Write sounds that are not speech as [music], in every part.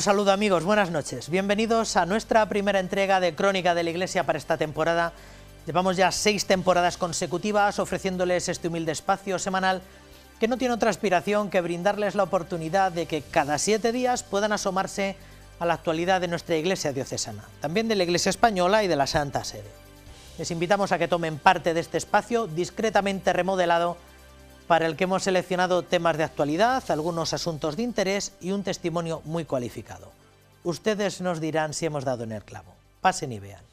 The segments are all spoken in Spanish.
Un saludo amigos, buenas noches. Bienvenidos a nuestra primera entrega de Crónica de la Iglesia para esta temporada. Llevamos ya seis temporadas consecutivas ofreciéndoles este humilde espacio semanal que no tiene otra aspiración que brindarles la oportunidad de que cada siete días puedan asomarse a la actualidad de nuestra Iglesia diocesana, también de la Iglesia española y de la Santa Sede. Les invitamos a que tomen parte de este espacio discretamente remodelado para el que hemos seleccionado temas de actualidad, algunos asuntos de interés y un testimonio muy cualificado. Ustedes nos dirán si hemos dado en el clavo. Pasen y vean.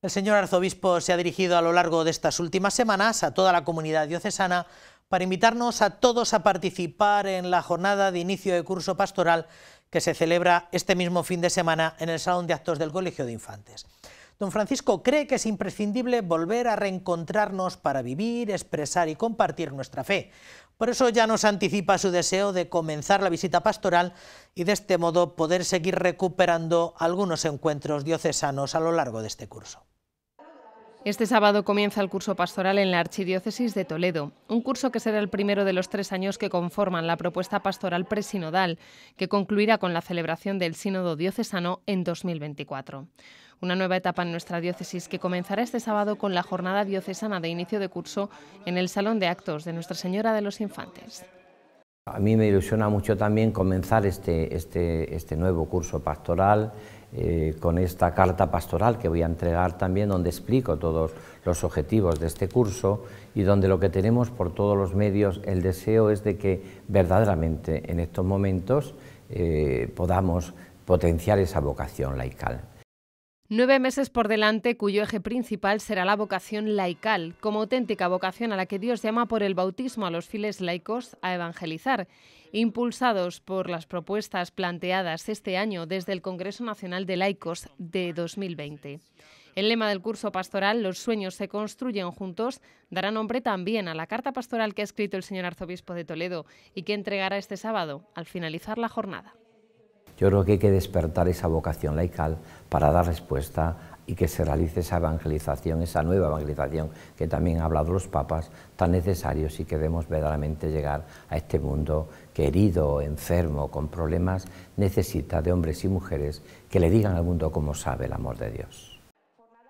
El señor arzobispo se ha dirigido a lo largo de estas últimas semanas a toda la comunidad diocesana para invitarnos a todos a participar en la jornada de inicio de curso pastoral que se celebra este mismo fin de semana en el Salón de Actos del Colegio de Infantes. Don Francisco cree que es imprescindible volver a reencontrarnos para vivir, expresar y compartir nuestra fe. Por eso ya nos anticipa su deseo de comenzar la visita pastoral y de este modo poder seguir recuperando algunos encuentros diocesanos a lo largo de este curso. Este sábado comienza el curso pastoral en la Archidiócesis de Toledo, un curso que será el primero de los tres años que conforman la propuesta pastoral presinodal, que concluirá con la celebración del Sínodo Diocesano en 2024. Una nueva etapa en nuestra diócesis que comenzará este sábado con la jornada diocesana de inicio de curso en el Salón de Actos de Nuestra Señora de los Infantes. A mí me ilusiona mucho también comenzar este, este, este nuevo curso pastoral eh, con esta carta pastoral que voy a entregar también, donde explico todos los objetivos de este curso y donde lo que tenemos por todos los medios, el deseo es de que verdaderamente en estos momentos eh, podamos potenciar esa vocación laical. Nueve meses por delante, cuyo eje principal será la vocación laical, como auténtica vocación a la que Dios llama por el bautismo a los fieles laicos a evangelizar impulsados por las propuestas planteadas este año desde el Congreso Nacional de Laicos de 2020. El lema del curso pastoral, Los sueños se construyen juntos, dará nombre también a la carta pastoral que ha escrito el señor arzobispo de Toledo y que entregará este sábado, al finalizar la jornada. Yo creo que hay que despertar esa vocación laical para dar respuesta y que se realice esa evangelización, esa nueva evangelización que también han hablado los papas, tan necesario si queremos verdaderamente llegar a este mundo que herido, enfermo, con problemas, necesita de hombres y mujeres que le digan al mundo cómo sabe el amor de Dios.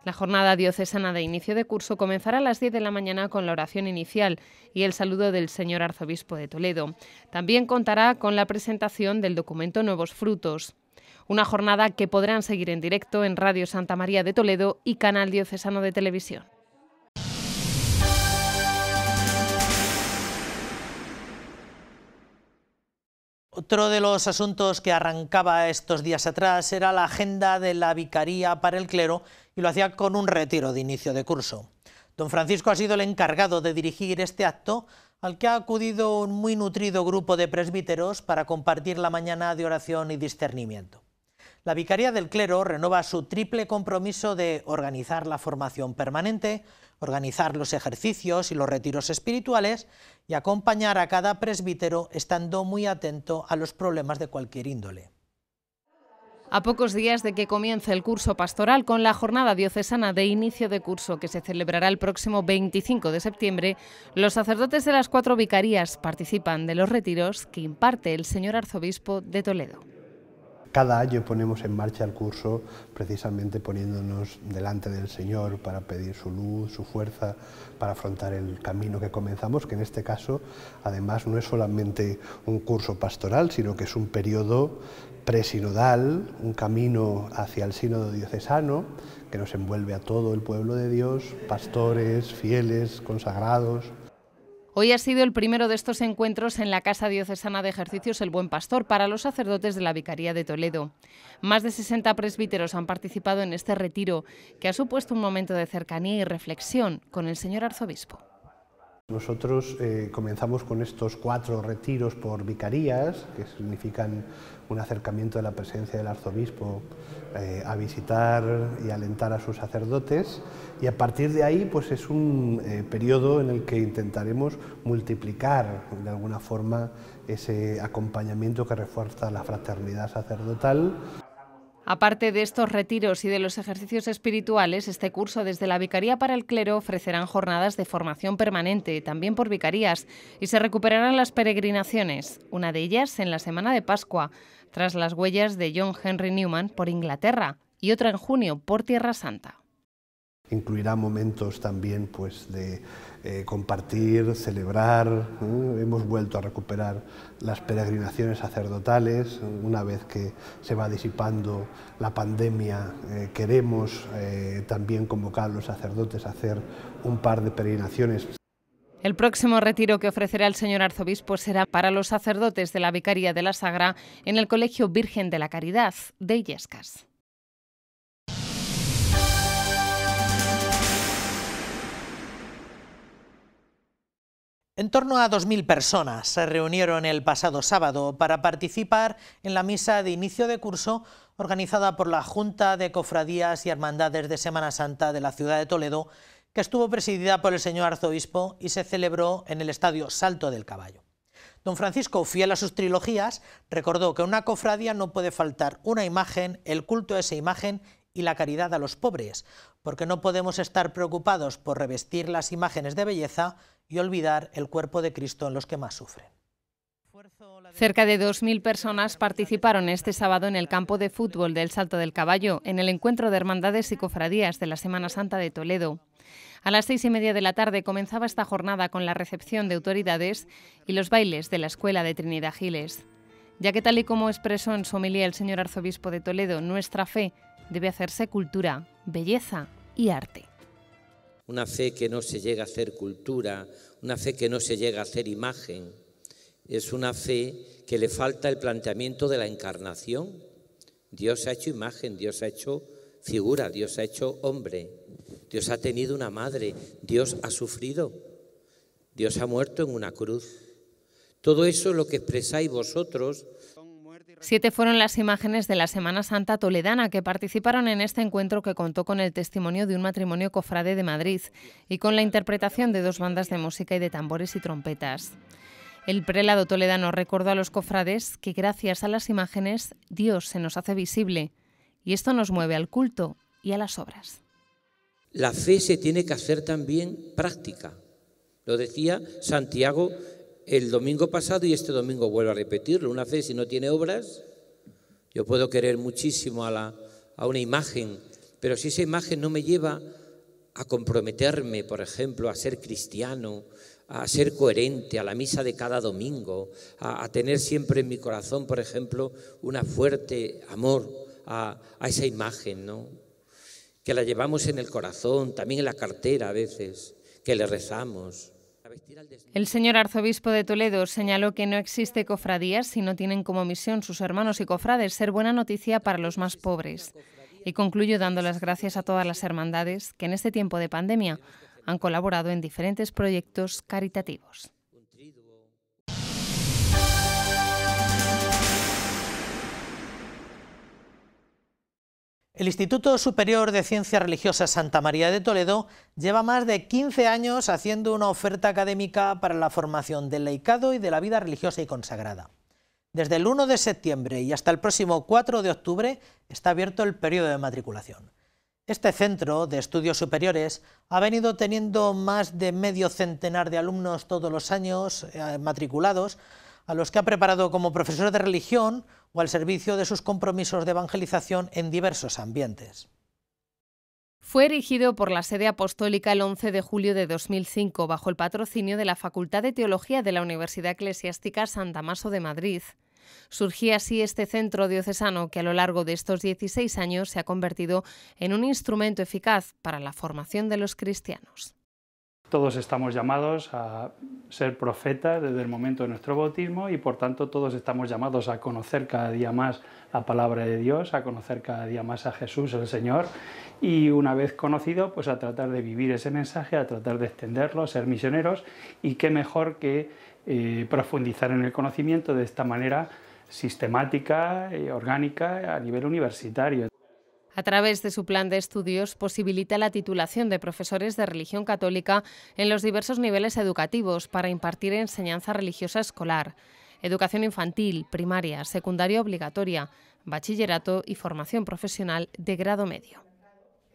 La jornada diocesana de inicio de curso comenzará a las 10 de la mañana con la oración inicial y el saludo del señor arzobispo de Toledo. También contará con la presentación del documento Nuevos Frutos. Una jornada que podrán seguir en directo en Radio Santa María de Toledo y Canal Diocesano de Televisión. Otro de los asuntos que arrancaba estos días atrás era la agenda de la vicaría para el clero y lo hacía con un retiro de inicio de curso. Don Francisco ha sido el encargado de dirigir este acto al que ha acudido un muy nutrido grupo de presbíteros para compartir la mañana de oración y discernimiento. La Vicaría del Clero renueva su triple compromiso de organizar la formación permanente, organizar los ejercicios y los retiros espirituales y acompañar a cada presbítero estando muy atento a los problemas de cualquier índole. A pocos días de que comience el curso pastoral con la jornada diocesana de inicio de curso que se celebrará el próximo 25 de septiembre, los sacerdotes de las cuatro vicarías participan de los retiros que imparte el señor arzobispo de Toledo. Cada año ponemos en marcha el curso precisamente poniéndonos delante del Señor para pedir su luz, su fuerza, para afrontar el camino que comenzamos, que en este caso además no es solamente un curso pastoral, sino que es un periodo presinodal, un camino hacia el sínodo diocesano que nos envuelve a todo el pueblo de Dios, pastores, fieles, consagrados, Hoy ha sido el primero de estos encuentros en la Casa Diocesana de Ejercicios El Buen Pastor para los sacerdotes de la Vicaría de Toledo. Más de 60 presbíteros han participado en este retiro, que ha supuesto un momento de cercanía y reflexión con el señor arzobispo. Nosotros eh, comenzamos con estos cuatro retiros por vicarías, que significan un acercamiento de la presencia del arzobispo eh, a visitar y alentar a sus sacerdotes y a partir de ahí pues es un eh, periodo en el que intentaremos multiplicar de alguna forma ese acompañamiento que refuerza la fraternidad sacerdotal. Aparte de estos retiros y de los ejercicios espirituales, este curso desde la Vicaría para el Clero ofrecerán jornadas de formación permanente, también por vicarías, y se recuperarán las peregrinaciones, una de ellas en la semana de Pascua tras las huellas de John Henry Newman por Inglaterra y otra en junio por Tierra Santa. Incluirá momentos también pues, de eh, compartir, celebrar. Hemos vuelto a recuperar las peregrinaciones sacerdotales. Una vez que se va disipando la pandemia, eh, queremos eh, también convocar a los sacerdotes a hacer un par de peregrinaciones el próximo retiro que ofrecerá el señor arzobispo será para los sacerdotes de la Vicaría de la Sagra en el Colegio Virgen de la Caridad de Illescas. En torno a 2.000 personas se reunieron el pasado sábado para participar en la misa de inicio de curso organizada por la Junta de Cofradías y Hermandades de Semana Santa de la ciudad de Toledo que estuvo presidida por el señor arzobispo y se celebró en el estadio Salto del Caballo. Don Francisco, fiel a sus trilogías, recordó que una cofradía no puede faltar una imagen, el culto a esa imagen y la caridad a los pobres, porque no podemos estar preocupados por revestir las imágenes de belleza y olvidar el cuerpo de Cristo en los que más sufren. Cerca de 2.000 personas participaron este sábado en el campo de fútbol del Salto del Caballo, en el encuentro de hermandades y cofradías de la Semana Santa de Toledo. A las seis y media de la tarde comenzaba esta jornada con la recepción de autoridades y los bailes de la Escuela de Trinidad Giles. Ya que tal y como expresó en su homilía el señor arzobispo de Toledo, nuestra fe debe hacerse cultura, belleza y arte. Una fe que no se llega a hacer cultura, una fe que no se llega a hacer imagen, es una fe que le falta el planteamiento de la encarnación. Dios ha hecho imagen, Dios ha hecho figura, Dios ha hecho hombre, Dios ha tenido una madre, Dios ha sufrido, Dios ha muerto en una cruz. Todo eso lo que expresáis vosotros Siete fueron las imágenes de la Semana Santa Toledana que participaron en este encuentro que contó con el testimonio de un matrimonio cofrade de Madrid y con la interpretación de dos bandas de música y de tambores y trompetas. El prelado toledano recordó a los cofrades que gracias a las imágenes Dios se nos hace visible y esto nos mueve al culto y a las obras. La fe se tiene que hacer también práctica. Lo decía Santiago el domingo pasado y este domingo vuelvo a repetirlo. Una fe si no tiene obras, yo puedo querer muchísimo a, a una imagen, pero si esa imagen no me lleva a comprometerme, por ejemplo, a ser cristiano, a ser coherente, a la misa de cada domingo, a, tener siempre en mi corazón, por ejemplo, un fuerte amor a, esa imagen, ¿no? Que la llevamos en el corazón, también en la cartera a veces, que le rezamos. El señor arzobispo de Toledo señaló que no existe cofradía... si no tienen como misión sus hermanos y cofrades ser buena noticia para los más pobres. Y concluyo dando las gracias a todas las hermandades que en este tiempo de pandemia han colaborado en diferentes proyectos caritativos. El Instituto Superior de Ciencias Religiosas Santa María de Toledo lleva más de 15 años haciendo una oferta académica para la formación del laicado y de la vida religiosa y consagrada. Desde el 1 de septiembre y hasta el próximo 4 de octubre está abierto el periodo de matriculación. Este centro de estudios superiores ha venido teniendo más de medio centenar de alumnos todos los años eh, matriculados, a los que ha preparado como profesor de religión o al servicio de sus compromisos de evangelización en diversos ambientes. Fue erigido por la sede apostólica el 11 de julio de 2005 bajo el patrocinio de la Facultad de Teología de la Universidad Eclesiástica San Damaso de Madrid. Surgía así este centro diocesano que a lo largo de estos 16 años se ha convertido en un instrumento eficaz para la formación de los cristianos. Todos estamos llamados a ser profetas desde el momento de nuestro bautismo y por tanto todos estamos llamados a conocer cada día más la palabra de Dios, a conocer cada día más a Jesús el Señor y una vez conocido pues a tratar de vivir ese mensaje, a tratar de extenderlo, a ser misioneros y qué mejor que eh, profundizar en el conocimiento de esta manera sistemática, y eh, orgánica, a nivel universitario. A través de su plan de estudios posibilita la titulación de profesores de religión católica en los diversos niveles educativos para impartir enseñanza religiosa escolar, educación infantil, primaria, secundaria obligatoria, bachillerato y formación profesional de grado medio.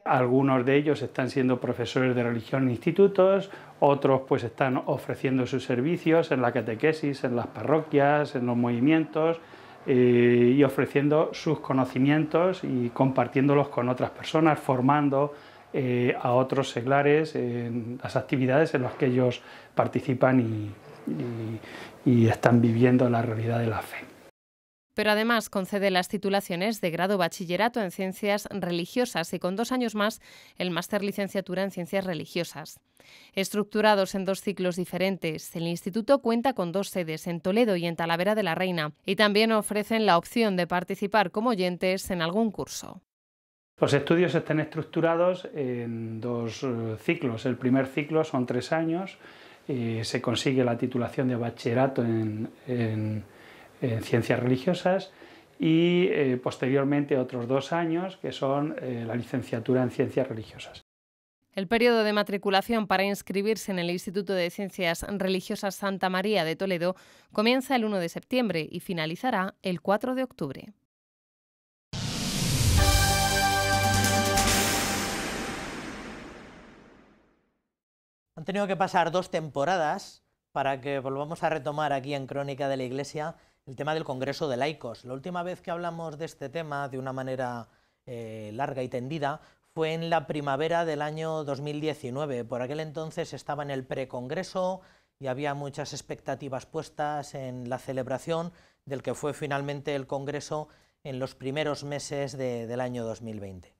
Algunos de ellos están siendo profesores de religión en institutos, otros pues están ofreciendo sus servicios en la catequesis, en las parroquias, en los movimientos eh, y ofreciendo sus conocimientos y compartiéndolos con otras personas, formando eh, a otros seglares en las actividades en las que ellos participan y están viviendo la realidad de la fe pero además concede las titulaciones de grado bachillerato en ciencias religiosas y con dos años más el máster licenciatura en ciencias religiosas. Estructurados en dos ciclos diferentes, el instituto cuenta con dos sedes en Toledo y en Talavera de la Reina y también ofrecen la opción de participar como oyentes en algún curso. Los estudios están estructurados en dos eh, ciclos. El primer ciclo son tres años, y eh, se consigue la titulación de bachillerato en, en en ciencias religiosas y eh, posteriormente otros dos años que son eh, la licenciatura en ciencias religiosas. El periodo de matriculación para inscribirse en el Instituto de Ciencias Religiosas Santa María de Toledo comienza el 1 de septiembre y finalizará el 4 de octubre. Han tenido que pasar dos temporadas para que volvamos a retomar aquí en Crónica de la Iglesia el tema del Congreso de Laicos. La última vez que hablamos de este tema de una manera eh, larga y tendida fue en la primavera del año 2019. Por aquel entonces estaba en el precongreso y había muchas expectativas puestas en la celebración del que fue finalmente el congreso en los primeros meses del año 2020.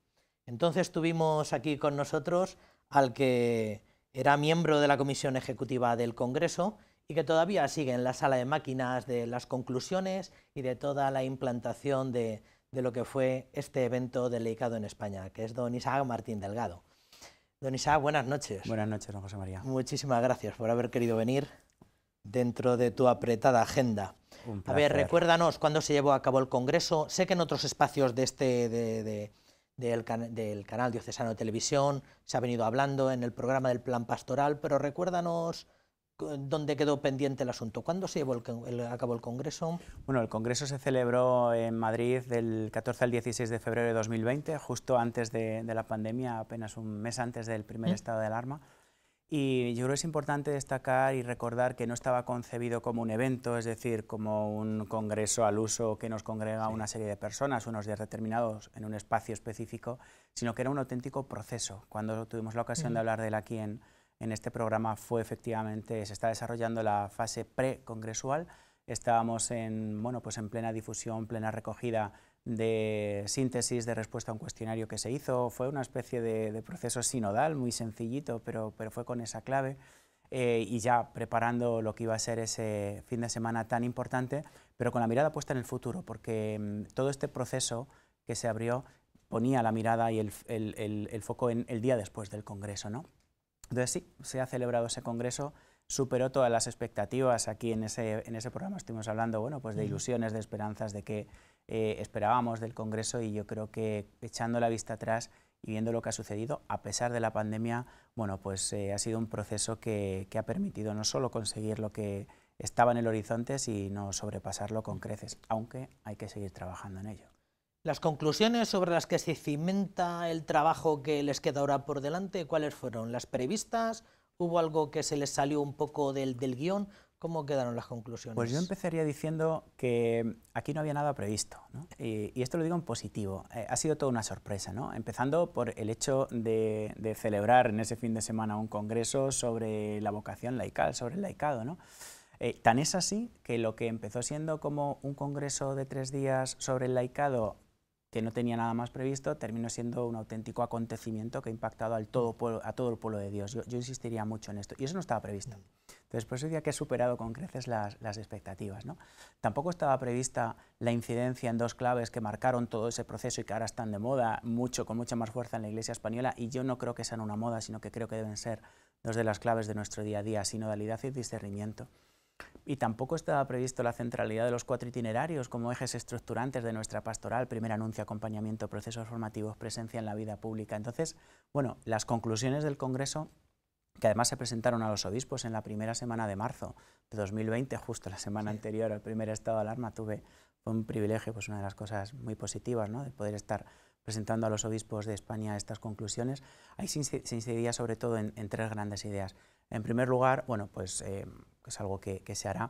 Entonces tuvimos aquí con nosotros al que era miembro de la Comisión Ejecutiva del Congreso y que todavía sigue en la sala de máquinas de las conclusiones y de toda la implantación de, lo que fue este evento delicado en España, que es don Isaac Martín Delgado. Don Isaac, buenas noches. Buenas noches, don José María. Muchísimas gracias por haber querido venir dentro de tu apretada agenda. A ver, recuérdanos cuándo se llevó a cabo el Congreso. Sé que en otros espacios de este, del, del, canal Diocesano de Televisión se ha venido hablando en el programa del Plan Pastoral, pero recuérdanos ¿Dónde quedó pendiente el asunto? ¿Cuándo se llevó el, acabó el Congreso? Bueno, el Congreso se celebró en Madrid del 14 al 16 de febrero de 2020, justo antes de, la pandemia, apenas un mes antes del primer mm. estado de alarma. Y yo creo que es importante destacar y recordar que no estaba concebido como un evento, es decir, como un congreso al uso que nos congrega una serie de personas, unos días determinados, en un espacio específico, sino que era un auténtico proceso. Cuando tuvimos la ocasión de hablar de él aquí en, en este programa fue efectivamente, se está desarrollando la fase pre-congresual, estábamos en, bueno, pues en plena difusión, plena recogida de síntesis de respuesta a un cuestionario que se hizo, fue una especie de, proceso sinodal, muy sencillito, pero, pero fue con esa clave. Eh, y ya preparando lo que iba a ser ese fin de semana tan importante, pero con la mirada puesta en el futuro, porque mm, todo este proceso que se abrió ponía la mirada y el, el foco en el día después del Congreso. ¿no? Entonces sí, se ha celebrado ese congreso, superó todas las expectativas. Aquí en ese, en ese programa estuvimos hablando bueno, pues de ilusiones, de esperanzas, de qué eh, esperábamos del congreso y yo creo que echando la vista atrás y viendo lo que ha sucedido, a pesar de la pandemia, bueno, pues eh, ha sido un proceso que ha permitido no solo conseguir lo que estaba en el horizonte, sino sobrepasarlo con creces, aunque hay que seguir trabajando en ello. Las conclusiones sobre las que se cimenta el trabajo que les queda ahora por delante, ¿cuáles fueron? ¿Las previstas? ¿Hubo algo que se les salió un poco del, del guión? ¿Cómo quedaron las conclusiones? Pues yo empezaría diciendo que aquí no había nada previsto, ¿no? y, esto lo digo en positivo, eh, ha sido toda una sorpresa, ¿no? empezando por el hecho de, celebrar en ese fin de semana un congreso sobre la vocación laical, sobre el laicado. ¿no? Eh, tan es así que lo que empezó siendo como un congreso de tres días sobre el laicado que no tenía nada más previsto, terminó siendo un auténtico acontecimiento que ha impactado al todo mm. a todo el pueblo de Dios. Yo, insistiría mucho en esto, y eso no estaba previsto. Mm. Entonces, por eso decía que he superado con creces las, expectativas. ¿no? Tampoco estaba prevista la incidencia en dos claves que marcaron todo ese proceso y que ahora están de moda, mucho, con mucha más fuerza en la Iglesia española, y yo no creo que sean una moda, sino que creo que deben ser dos de las claves de nuestro día a día, sinodalidad y discernimiento. Y tampoco estaba previsto la centralidad de los cuatro itinerarios como ejes estructurantes de nuestra pastoral, primer anuncio, acompañamiento, procesos formativos, presencia en la vida pública. Entonces, bueno, las conclusiones del Congreso, que además se presentaron a los obispos en la primera semana de marzo de 2020, justo la semana anterior al primer estado de alarma, tuve un privilegio, pues una de las cosas muy positivas, ¿no? de poder estar presentando a los obispos de España estas conclusiones. Ahí se incidía sobre todo en, tres grandes ideas. En primer lugar, bueno, pues... Eh, que es algo que, se hará,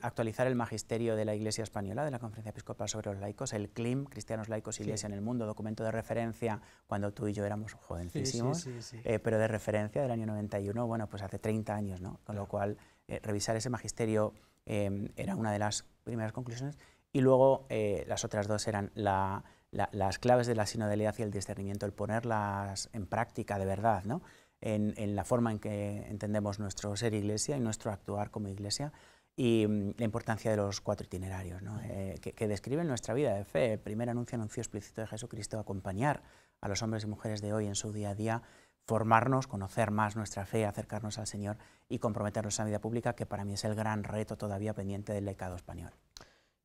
actualizar el magisterio de la Iglesia Española, de la Conferencia Episcopal sobre los Laicos, el CLIM, Cristianos Laicos y Iglesia en el Mundo, documento de referencia cuando tú y yo éramos jovencísimos, eh, pero de referencia del año 91, bueno, pues hace 30 años, ¿no? Con lo cual, eh, revisar ese magisterio em, era una de las primeras conclusiones. Y luego eh, las otras dos eran las claves de la sinodalidad y el discernimiento, el ponerlas en práctica de verdad, ¿no? en, la forma en que entendemos nuestro ser iglesia y nuestro actuar como iglesia y mm, la importancia de los cuatro itinerarios eh, que, describen nuestra vida de fe. El primer anuncio, anuncio explícito de Jesucristo, acompañar a los hombres y mujeres de hoy en su día a día, formarnos, conocer más nuestra fe, acercarnos al Señor y comprometernos a la vida pública, que para mí es el gran reto todavía pendiente del lecado español.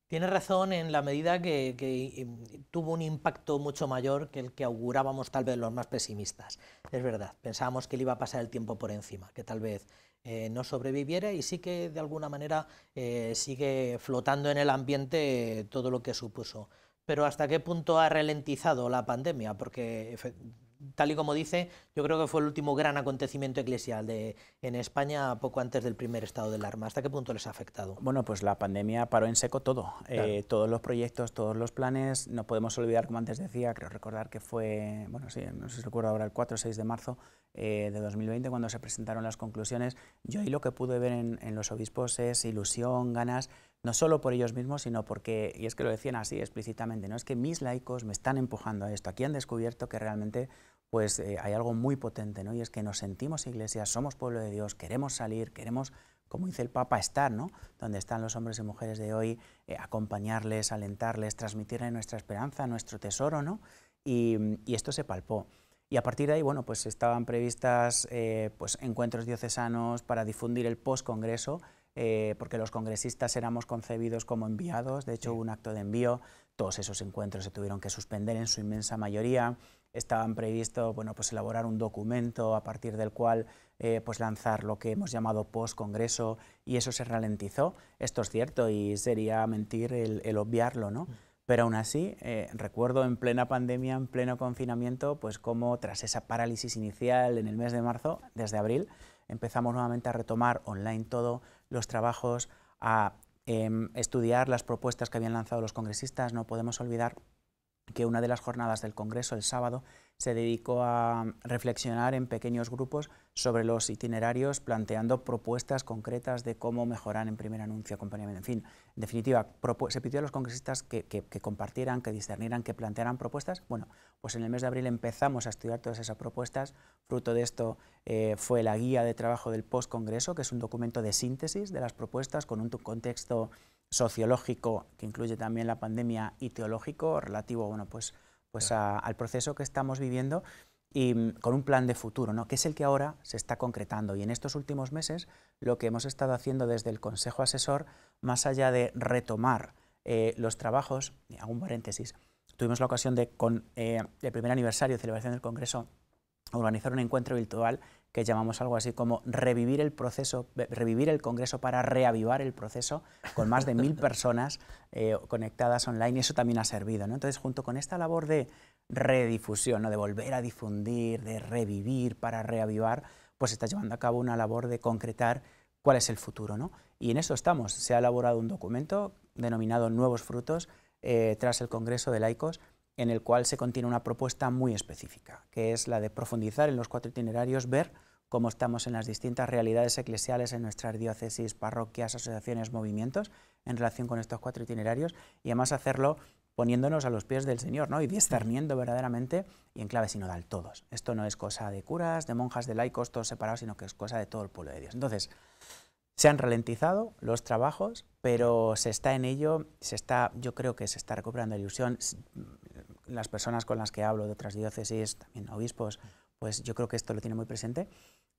Tiene razón en la medida que, eh, tuvo un impacto mucho mayor que el que augurábamos tal vez los más pesimistas. Es verdad, pensábamos que le iba a pasar el tiempo por encima, que tal vez eh, no sobreviviera y sí que de alguna manera eh, sigue flotando en el ambiente todo lo que supuso. Pero ¿hasta qué punto ha ralentizado la pandemia? Porque tal y como dice, yo creo que fue el último gran acontecimiento eclesial de, en España poco antes del primer estado del arma. ¿Hasta qué punto les ha afectado? Bueno, pues la pandemia paró en seco todo. Eh, todos los proyectos, todos los planes. No podemos olvidar, como antes decía, creo recordar que fue, bueno, sí, no sé si recuerdo ahora, el 4 o 6 de marzo eh, de 2020, cuando se presentaron las conclusiones. Yo ahí lo que pude ver en los obispos es ilusión, ganas no solo por ellos mismos, sino porque, y es que lo decían así explícitamente, no es que mis laicos me están empujando a esto, aquí han descubierto que realmente pues eh, hay algo muy potente, ¿no? Y es que nos sentimos iglesias, somos pueblo de Dios, queremos salir, queremos, como dice el Papa, estar, ¿no? Donde están los hombres y mujeres de hoy, eh, acompañarles, alentarles, transmitirles nuestra esperanza, nuestro tesoro, ¿no? Y, esto se palpó. Y a partir de ahí, bueno, pues estaban previstas eh, pues encuentros diocesanos para difundir el post-congreso, eh, porque los congresistas éramos concebidos como enviados, de hecho hubo un acto de envío, todos esos encuentros se tuvieron que suspender en su inmensa mayoría, estaban previstos, bueno, pues elaborar un documento a partir del cual eh, pues lanzar lo que hemos llamado post-congreso y eso se ralentizó. Esto es cierto y sería mentir el, obviarlo, ¿no? Mm. Pero aún así, eh, recuerdo en plena pandemia, en pleno confinamiento, pues como tras esa parálisis inicial en el mes de marzo, desde abril, empezamos nuevamente a retomar online todo, los trabajos, a em, estudiar las propuestas que habían lanzado los congresistas. No podemos olvidar que una de las jornadas del Congreso el sábado se dedicó a reflexionar en pequeños grupos sobre los itinerarios, planteando propuestas concretas de cómo mejorar en primer anuncio, acompañamiento. En fin, en definitiva, se pidió a los congresistas que, compartieran, que discernieran, que plantearan propuestas. Bueno, pues en el mes de abril empezamos a estudiar todas esas propuestas. Fruto de esto eh, fue la guía de trabajo del post-congreso, que es un documento de síntesis de las propuestas con un contexto sociológico, que incluye también la pandemia, y teológico, relativo bueno, pues, pues al proceso que estamos viviendo y mm, con un plan de futuro, ¿no? que es el que ahora se está concretando. Y en estos últimos meses lo que hemos estado haciendo desde el Consejo Asesor, más allá de retomar eh, los trabajos, hago un paréntesis, tuvimos la ocasión de, con eh, el primer aniversario de celebración del Congreso, organizar un encuentro virtual que llamamos algo así como revivir el proceso, revivir el Congreso para reavivar el proceso, con más de mil [laughs] personas eh, conectadas online, y eso también ha servido. Entonces, junto con esta labor de redifusión, de volver a difundir, de revivir para reavivar, pues está llevando a cabo una labor de concretar cuál es el futuro. Y en eso estamos. Se ha elaborado un documento denominado Nuevos Frutos eh, tras el Congreso de Laicos, en el cual se contiene una propuesta muy específica, que es la de profundizar en los cuatro itinerarios, ver cómo estamos en las distintas realidades eclesiales, en nuestras diócesis, parroquias, asociaciones, movimientos, en relación con estos cuatro itinerarios, y además hacerlo poniéndonos a los pies del Señor, ¿no? Y discerniendo verdaderamente y en clave sinodal todos. Esto no es cosa de curas, de monjas, de laicos, todos separados, sino que es cosa de todo el pueblo de Dios. Entonces, se han ralentizado los trabajos, pero se está en ello, se está, yo creo que se está recuperando la ilusión las personas con las que hablo de otras diócesis, también obispos, pues yo creo que esto lo tiene muy presente.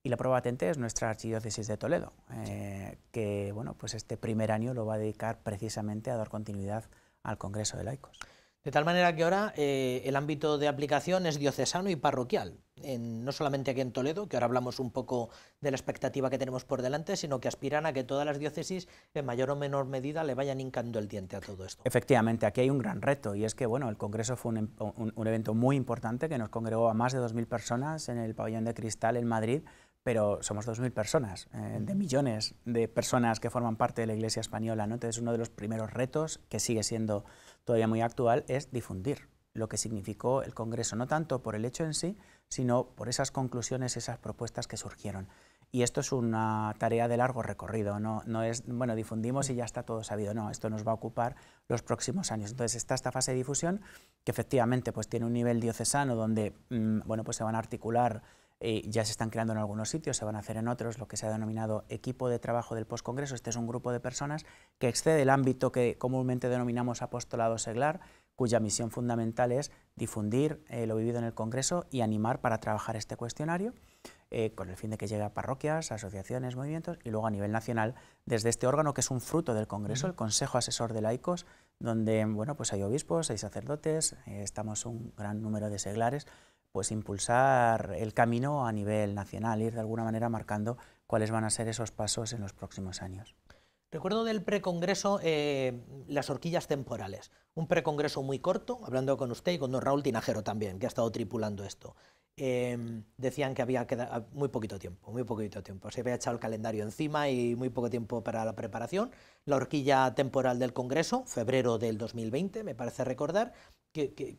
Y la prueba patente es nuestra archidiócesis de Toledo, eh, que bueno, pues este primer año lo va a dedicar precisamente a dar continuidad al Congreso de Laicos. De tal manera que ahora eh, el ámbito de aplicación es diocesano y parroquial, no solamente aquí en Toledo, que ahora hablamos un poco de la expectativa que tenemos por delante, sino que aspiran a que todas las diócesis, en mayor o menor medida, le vayan hincando el diente a todo esto. Efectivamente, aquí hay un gran reto, y es que bueno, el Congreso fue un, em, un evento muy importante que nos congregó a más de 2.000 personas en el Pabellón de Cristal en Madrid pero somos 2.000 personas, eh, de millones de personas que forman parte de la Iglesia española. ¿no? Entonces, uno de los primeros retos, que sigue siendo todavía muy actual, es difundir lo que significó el Congreso, no tanto por el hecho en sí, sino por esas conclusiones, esas propuestas que surgieron. Y esto es una tarea de largo recorrido, no, no es, bueno, difundimos y ya está todo sabido, no, esto nos va a ocupar los próximos años. Entonces está esta fase de difusión que efectivamente pues, tiene un nivel diocesano donde mm, bueno, pues se van a articular eh, ya se están creando en algunos sitios, se van a hacer en otros, lo que se ha denominado equipo de trabajo del Postcongreso, Este es un grupo de personas que excede el ámbito que comúnmente denominamos apostolado seglar, cuya misión fundamental es difundir eh, lo vivido en el Congreso y animar para trabajar este cuestionario, eh, con el fin de que llegue a parroquias, asociaciones, movimientos y luego a nivel nacional, desde este órgano que es un fruto del Congreso, el Consejo Asesor de Laicos, donde bueno, pues hay obispos, hay sacerdotes, estamos un gran número de seglares, pues impulsar el camino a nivel nacional, ir de alguna manera marcando cuáles van a ser esos pasos en los próximos años. Recuerdo del precongreso eh, las horquillas temporales, un precongreso muy corto, hablando con usted y con don Raúl Tinajero también, que ha estado tripulando esto. Em, decían que había quedado ah, muy poquito tiempo, muy poquito tiempo. Se había echado el calendario encima y muy poco tiempo para la preparación. La horquilla temporal del Congreso, febrero del 2020, me parece recordar. ¿Qué,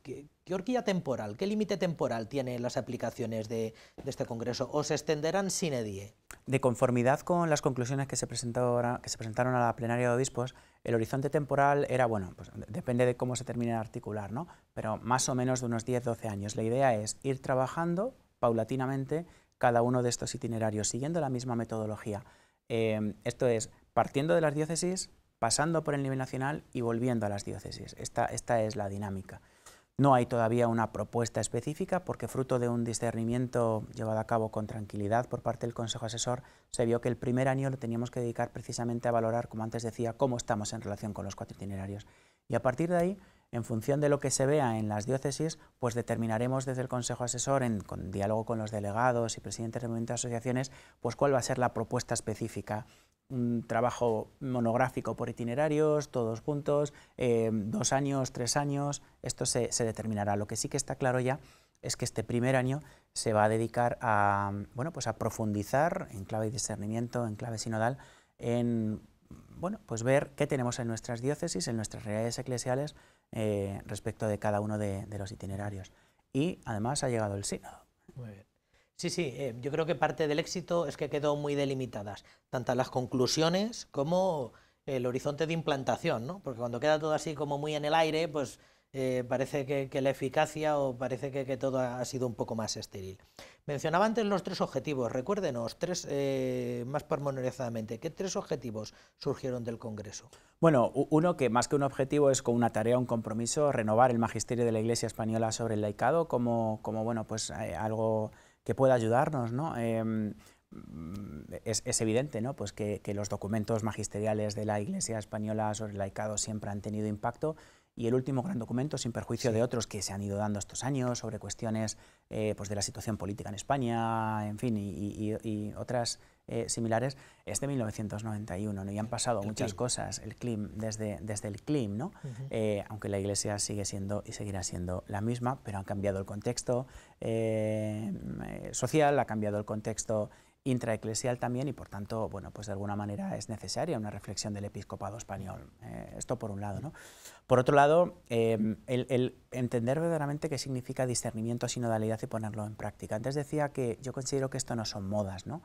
horquilla temporal, qué límite temporal tienen las aplicaciones de, de, este Congreso? ¿O se extenderán sin edie? De conformidad con las conclusiones que se, presentaron, a la plenaria de obispos, el horizonte temporal era, bueno, pues, depende de cómo se termine de articular, ¿no? pero más o menos de unos 10-12 años. La idea es ir trabajando paulatinamente cada uno de estos itinerarios, siguiendo la misma metodología. Em, esto es, partiendo de las diócesis, pasando por el nivel nacional y volviendo a las diócesis. esta es la dinámica. No hay todavía una propuesta específica porque fruto de un discernimiento llevado a cabo con tranquilidad por parte del Consejo Asesor, se vio que el primer año lo teníamos que dedicar precisamente a valorar, como antes decía, cómo estamos en relación con los cuatro itinerarios. Y a partir de ahí, en función de lo que se vea en las diócesis, pues determinaremos desde el Consejo Asesor, en con diálogo con los delegados y presidentes de movimientos asociaciones, pues cuál va a ser la propuesta específica un trabajo monográfico por itinerarios, todos juntos, eh, dos años, tres años, esto se, determinará. Lo que sí que está claro ya es que este primer año se va a dedicar a, bueno, pues a profundizar en clave y discernimiento, en clave sinodal, en bueno, pues ver qué tenemos en nuestras diócesis, en nuestras realidades eclesiales eh, respecto de cada uno de, de los itinerarios. Y además ha llegado el sínodo. Muy bien. Sí, sí, eh, yo creo que parte del éxito es que quedó muy delimitadas, tanto las conclusiones como el horizonte de implantación, ¿no? Porque cuando queda todo así como muy en el aire, pues eh, parece que, la eficacia o parece que, todo ha sido un poco más estéril. Mencionaba antes los tres objetivos, recuérdenos, tres eh, más pormenorizadamente, ¿qué tres objetivos surgieron del Congreso? Bueno, uno que más que un objetivo es con una tarea, un compromiso, renovar el magisterio de la Iglesia Española sobre el laicado como, como bueno, pues algo que pueda ayudarnos, ¿no? Em, mm, es, evidente pues que, los documentos magisteriales de la Iglesia española sobre el laicado siempre han tenido impacto y el último gran documento, sin perjuicio de otros que se han ido dando estos años sobre cuestiones eh, pues de la situación política en España, en fin, y otras eh, similares, es de 1991 y han pasado muchas cosas el CLIM, desde, desde el CLIM, ¿no? Eh, aunque la Iglesia sigue siendo y seguirá siendo la misma, pero han cambiado el contexto eh, social, ha cambiado el contexto intraeclesial también y por tanto, bueno, pues de alguna manera es necesaria una reflexión del episcopado español. esto por un lado, ¿no? Por otro lado, em, el, el, entender verdaderamente qué significa discernimiento, sinodalidad y ponerlo en práctica. Antes decía que yo considero que esto no son modas, ¿no?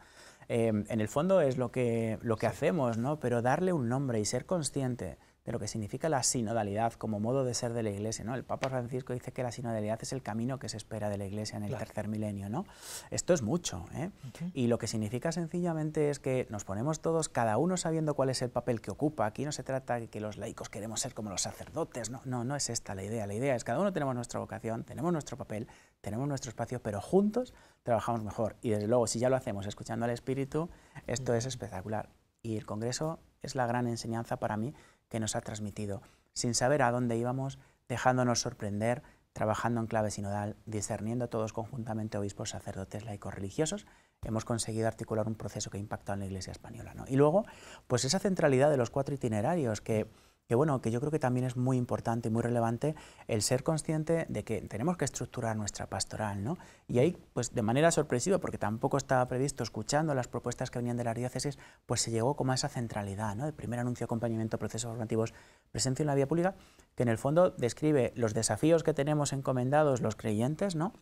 Em, en el fondo es lo que, lo que hacemos, ¿no? pero darle un nombre y ser consciente de lo que significa la sinodalidad como modo de ser de la Iglesia. El Papa Francisco dice que la sinodalidad es el camino que se espera de la Iglesia en el tercer milenio. Esto es mucho. ¿eh? Y lo que significa sencillamente es que nos ponemos todos, cada uno sabiendo cuál es el papel que ocupa. Aquí no se trata de que los laicos queremos ser como los sacerdotes. No, no, no es esta la idea. La idea es cada uno tenemos nuestra vocación, tenemos nuestro papel, tenemos nuestro espacio, pero juntos trabajamos mejor. Y desde luego, si ya lo hacemos escuchando al espíritu, esto es espectacular. Y el Congreso es la gran enseñanza para mí que nos ha transmitido, sin saber a dónde íbamos, dejándonos sorprender, trabajando en clave sinodal, discerniendo todos conjuntamente obispos, sacerdotes, laicos, religiosos, hemos conseguido articular un proceso que ha impactado en la Iglesia española. ¿no? Y luego, pues esa centralidad de los cuatro itinerarios que que bueno, que yo creo que también es muy importante y muy relevante el ser consciente de que tenemos que estructurar nuestra pastoral, ¿no? Y ahí, pues de manera sorpresiva, porque tampoco estaba previsto, escuchando las propuestas que venían de la diócesis, pues se llegó como a esa centralidad, ¿no? El primer anuncio, acompañamiento, procesos formativos, presencia en la vía pública, que en el fondo describe los desafíos que tenemos encomendados los creyentes, ¿no?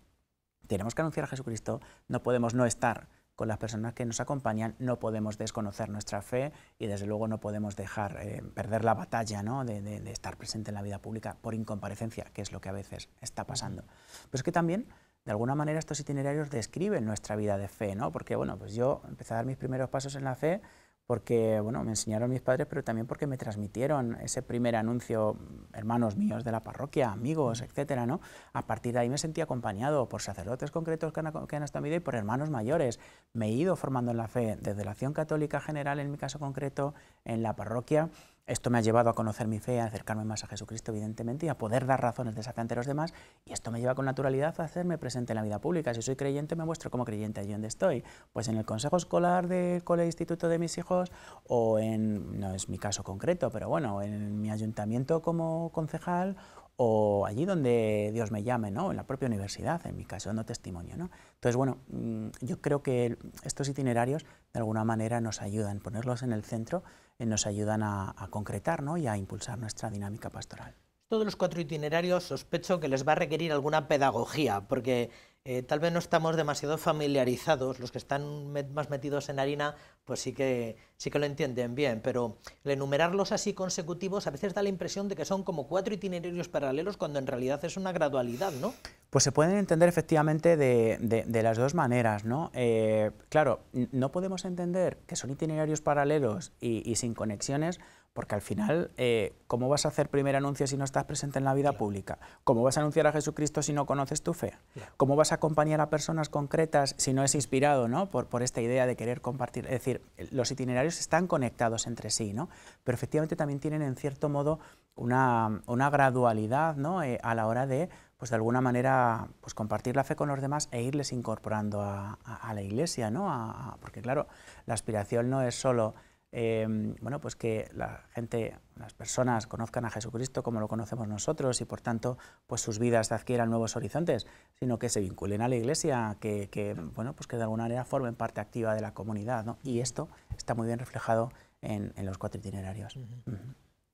Tenemos que anunciar a Jesucristo, no podemos no estar con las personas que nos acompañan, no podemos desconocer nuestra fe y desde luego no podemos dejar eh, perder la batalla ¿no? de, estar presente en la vida pública por incomparecencia, que es lo que a veces está pasando. Pero es que también, de alguna manera, estos itinerarios describen nuestra vida de fe, ¿no? porque bueno, pues yo empecé a dar mis primeros pasos en la fe porque bueno, me enseñaron mis padres, pero también porque me transmitieron ese primer anuncio, hermanos míos de la parroquia, amigos, mm. etcétera, ¿no? A partir de ahí me sentí acompañado por sacerdotes concretos que han, que han estado en mi vida y por hermanos mayores. Me he ido formando en la fe desde la acción católica general, en mi caso concreto, en la parroquia, esto me ha llevado a conocer mi fe, a acercarme más a Jesucristo, evidentemente, y a poder dar razones de esa fe ante los demás. Y esto me lleva con naturalidad a hacerme presente en la vida pública. Si soy creyente, me muestro como creyente allí donde estoy. Pues en el consejo escolar del cole instituto de mis hijos, o en, no es mi caso concreto, pero bueno, en mi ayuntamiento como concejal, o allí donde Dios me llame, ¿no? en la propia universidad, en mi caso, dando testimonio. ¿no? Entonces, bueno, mm, yo creo que estos itinerarios de alguna manera nos ayudan, a ponerlos en el centro eh, nos ayudan a, concretar y a impulsar nuestra dinámica pastoral. Todos los cuatro itinerarios sospecho que les va a requerir alguna pedagogía, porque eh, tal vez no estamos demasiado familiarizados, los que están más metidos en harina, pues sí que, sí que lo entienden bien, pero el enumerarlos así consecutivos a veces da la impresión de que son como cuatro itinerarios paralelos cuando en realidad es una gradualidad, ¿no? Pues se pueden entender efectivamente de, las dos maneras, ¿no? Eh, claro, no podemos entender que son itinerarios paralelos y sin conexiones porque al final, eh, ¿cómo vas a hacer primer anuncio si no estás presente en la vida pública? ¿Cómo vas a anunciar a Jesucristo si no conoces tu fe? ¿Cómo vas a acompañar a personas concretas si no es inspirado ¿no? Por, por, esta idea de querer compartir? Es decir, los itinerarios están conectados entre sí, ¿no? pero efectivamente también tienen en cierto modo una, gradualidad ¿no? Eh, a la hora de, pues de alguna manera, pues compartir la fe con los demás e irles incorporando a, la iglesia, ¿no? porque claro, la aspiración no es solo Em, bueno, pues que la gente, las personas conozcan a Jesucristo como lo conocemos nosotros y por tanto pues sus vidas adquieran nuevos horizontes, sino que se vinculen a la Iglesia, que, bueno, pues que de alguna manera formen parte activa de la comunidad. ¿no? Y esto está muy bien reflejado en, los cuatro itinerarios.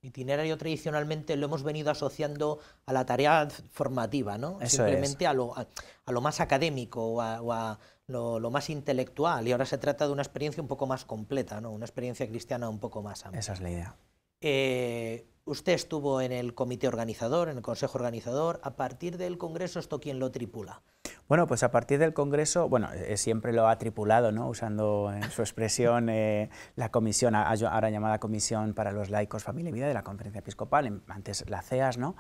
itinerario tradicionalmente lo hemos venido asociando a la tarea formativa, ¿no? Simplemente a lo, a, lo, más académico o a, lo, más intelectual y ahora se trata de una experiencia un poco más completa, ¿no? una experiencia cristiana un poco más amplia. Esa es la idea. Eh, usted estuvo en el comité organizador, en el consejo organizador. A partir del Congreso, ¿esto quién lo tripula? Bueno, pues a partir del Congreso, bueno, eh, eh, siempre lo ha tripulado, ¿no? usando en su expresión [laughs] la comisión, ahora llamada Comisión para los Laicos, Familia y Vida de la Conferencia Episcopal, antes la CEAS, ¿no?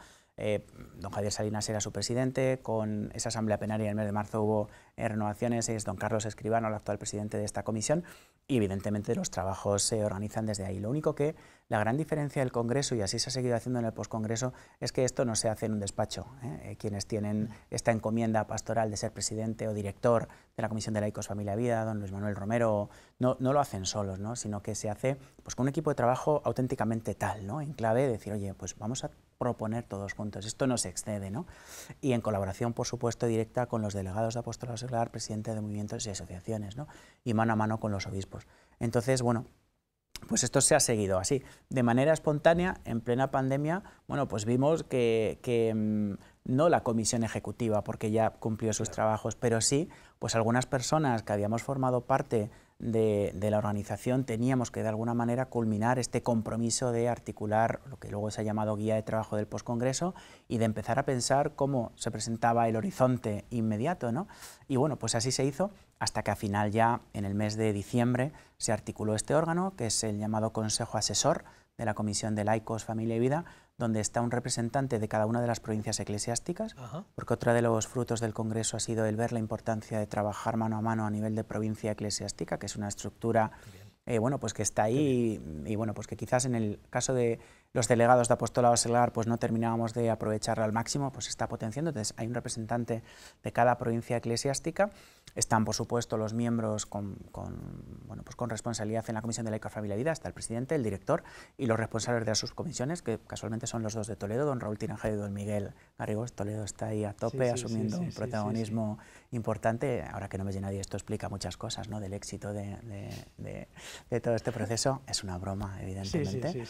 don Javier Salinas era su presidente, con esa asamblea plenaria el mes de marzo hubo en eh, Renovaciones es don Carlos Escribano, el actual presidente de esta comisión, y evidentemente los trabajos se organizan desde ahí. Lo único que la gran diferencia del Congreso, y así se ha seguido haciendo en el poscongreso, es que esto no se hace en un despacho. ¿eh? Eh, quienes tienen esta encomienda pastoral de ser presidente o director de la Comisión de Laicos Familia Vida, don Luis Manuel Romero, no, no lo hacen solos, ¿no? sino que se hace pues, con un equipo de trabajo auténticamente tal, ¿no? en clave de decir, oye, pues vamos a proponer todos juntos, esto no se excede, ¿no? Y en colaboración, por supuesto, directa con los delegados de presidente de movimientos y asociaciones, ¿no? y mano a mano con los obispos. Entonces, bueno, pues esto se ha seguido así. De manera espontánea, en plena pandemia, bueno, pues vimos que, que mm, no la comisión ejecutiva, porque ya cumplió sus trabajos, pero sí, pues algunas personas que habíamos formado parte de, la organización teníamos que de alguna manera culminar este compromiso de articular lo que luego se ha llamado guía de trabajo del poscongreso y de empezar a pensar cómo se presentaba el horizonte inmediato. ¿no? Y bueno, pues así se hizo hasta que al final ya en el mes de diciembre se articuló este órgano, que es el llamado Consejo Asesor de la Comisión de Laicos, Familia y Vida, donde está un representante de cada una de las provincias eclesiásticas, porque otro de los frutos del Congreso ha sido el ver la importancia de trabajar mano a mano a nivel de provincia eclesiástica, que es una estructura eh, bueno, pues que está ahí y, y, bueno, pues que quizás en el caso de los delegados de apostolado seglar pues no terminábamos de aprovecharla al máximo, pues está potenciando. Entonces hay un representante de cada provincia eclesiástica. Están, por supuesto, los miembros con, bueno, pues con responsabilidad en la Comisión de la Familia Vida, está el presidente, el director y los responsables de las subcomisiones, que casualmente son los dos de Toledo, don Raúl Tinajero y don Miguel Garrigos. Toledo está ahí a tope, asumiendo un protagonismo importante. Ahora que no me llena nadie, esto explica muchas cosas ¿no? del éxito de, todo este proceso. Es una broma, evidentemente.